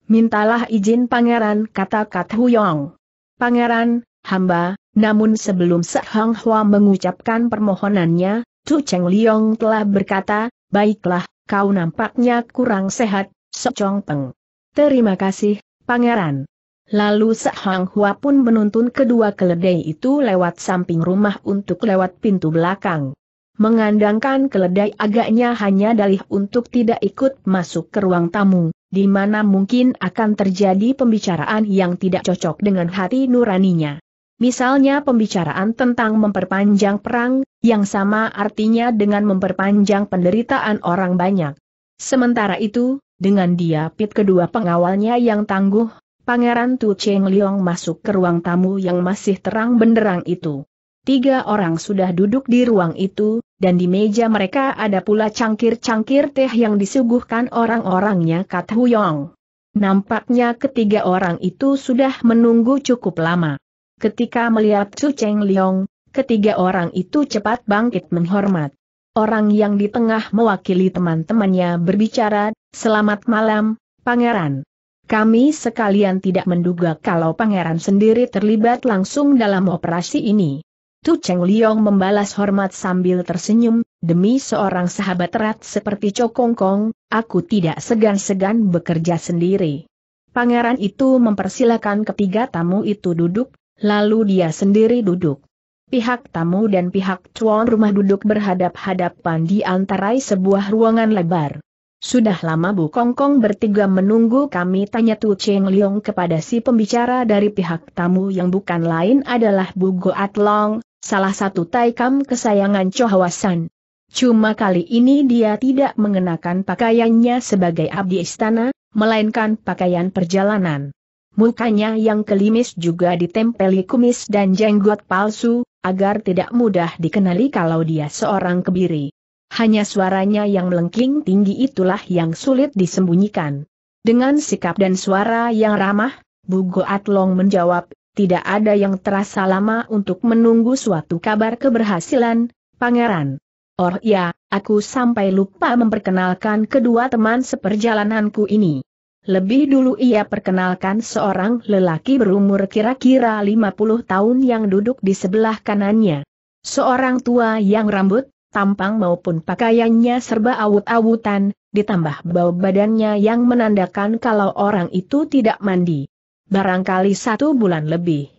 Mintalah izin pangeran kata Kat Huyong. Pangeran, hamba, namun sebelum Sehang Hwa mengucapkan permohonannya, Tu Cheng Liong telah berkata, baiklah, kau nampaknya kurang sehat, Sok Chong Peng. Terima kasih, pangeran. Lalu Sehang Hua pun menuntun kedua keledai itu lewat samping rumah untuk lewat pintu belakang. Mengandangkan keledai agaknya hanya dalih untuk tidak ikut masuk ke ruang tamu, di mana mungkin akan terjadi pembicaraan yang tidak cocok dengan hati nuraninya. Misalnya pembicaraan tentang memperpanjang perang, yang sama artinya dengan memperpanjang penderitaan orang banyak. Sementara itu, dengan dia pit kedua pengawalnya yang tangguh, Pangeran Tu Cheng Liong masuk ke ruang tamu yang masih terang benderang itu. Tiga orang sudah duduk di ruang itu, dan di meja mereka ada pula cangkir-cangkir teh yang disuguhkan orang-orangnya Kat Yong. Nampaknya ketiga orang itu sudah menunggu cukup lama. Ketika melihat Chu Cheng Liong, ketiga orang itu cepat bangkit menghormat. Orang yang di tengah mewakili teman-temannya berbicara, Selamat malam, Pangeran. Kami sekalian tidak menduga kalau pangeran sendiri terlibat langsung dalam operasi ini. Tu Cheng Liong membalas hormat sambil tersenyum, demi seorang sahabat erat seperti Chokong Kong, aku tidak segan-segan bekerja sendiri. Pangeran itu mempersilahkan ketiga tamu itu duduk, lalu dia sendiri duduk. Pihak tamu dan pihak tuan rumah duduk berhadap-hadapan di antara sebuah ruangan lebar. Sudah lama Bu Kongkong bertiga menunggu kami tanya Tu Cheng Liong kepada si pembicara dari pihak tamu yang bukan lain adalah Bu Goat Long, salah satu taikam kesayangan Chohawasan. Cuma kali ini dia tidak mengenakan pakaiannya sebagai abdi istana, melainkan pakaian perjalanan. Mukanya yang kelimis juga ditempeli kumis dan jenggot palsu, agar tidak mudah dikenali kalau dia seorang kebiri. Hanya suaranya yang melengking tinggi itulah yang sulit disembunyikan. Dengan sikap dan suara yang ramah, Bugo Atlong menjawab, tidak ada yang terasa lama untuk menunggu suatu kabar keberhasilan, pangeran. Or oh ya, aku sampai lupa memperkenalkan kedua teman seperjalananku ini. Lebih dulu ia perkenalkan seorang lelaki berumur kira-kira 50 tahun yang duduk di sebelah kanannya. Seorang tua yang rambut, tampang maupun pakaiannya serba awut-awutan, ditambah bau badannya yang menandakan kalau orang itu tidak mandi. Barangkali satu bulan lebih.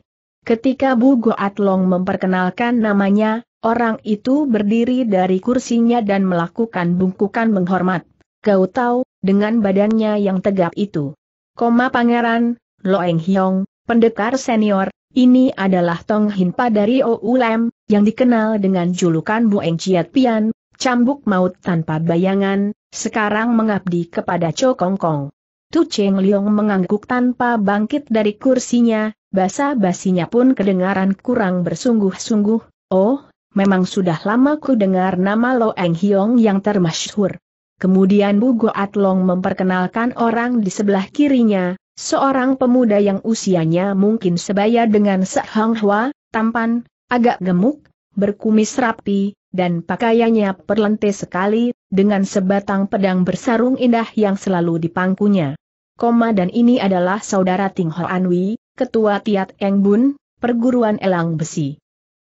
Ketika Bu Goatlong memperkenalkan namanya, orang itu berdiri dari kursinya dan melakukan bungkukan menghormat. Kau tahu, dengan badannya yang tegap itu. Koma pangeran, Loeng Hyong, pendekar senior, ini adalah Tong Hinpa dari Oulem, yang dikenal dengan julukan Bu Eng Chiat Pian, cambuk maut tanpa bayangan, sekarang mengabdi kepada Cho Kong Kong. Tu Cheng Liong mengangguk tanpa bangkit dari kursinya, basa-basinya pun kedengaran kurang bersungguh-sungguh, oh, memang sudah lama ku dengar nama Lo Eng Hiong yang termasyhur. Kemudian Bu Goat Long memperkenalkan orang di sebelah kirinya, seorang pemuda yang usianya mungkin sebaya dengan Hong Hua, tampan, agak gemuk, berkumis rapi, dan pakaiannya perlente sekali, dengan sebatang pedang bersarung indah yang selalu dipangkunya. Koma dan ini adalah saudara Ting Ho Anwi, ketua Tiat Eng Bun, perguruan Elang Besi.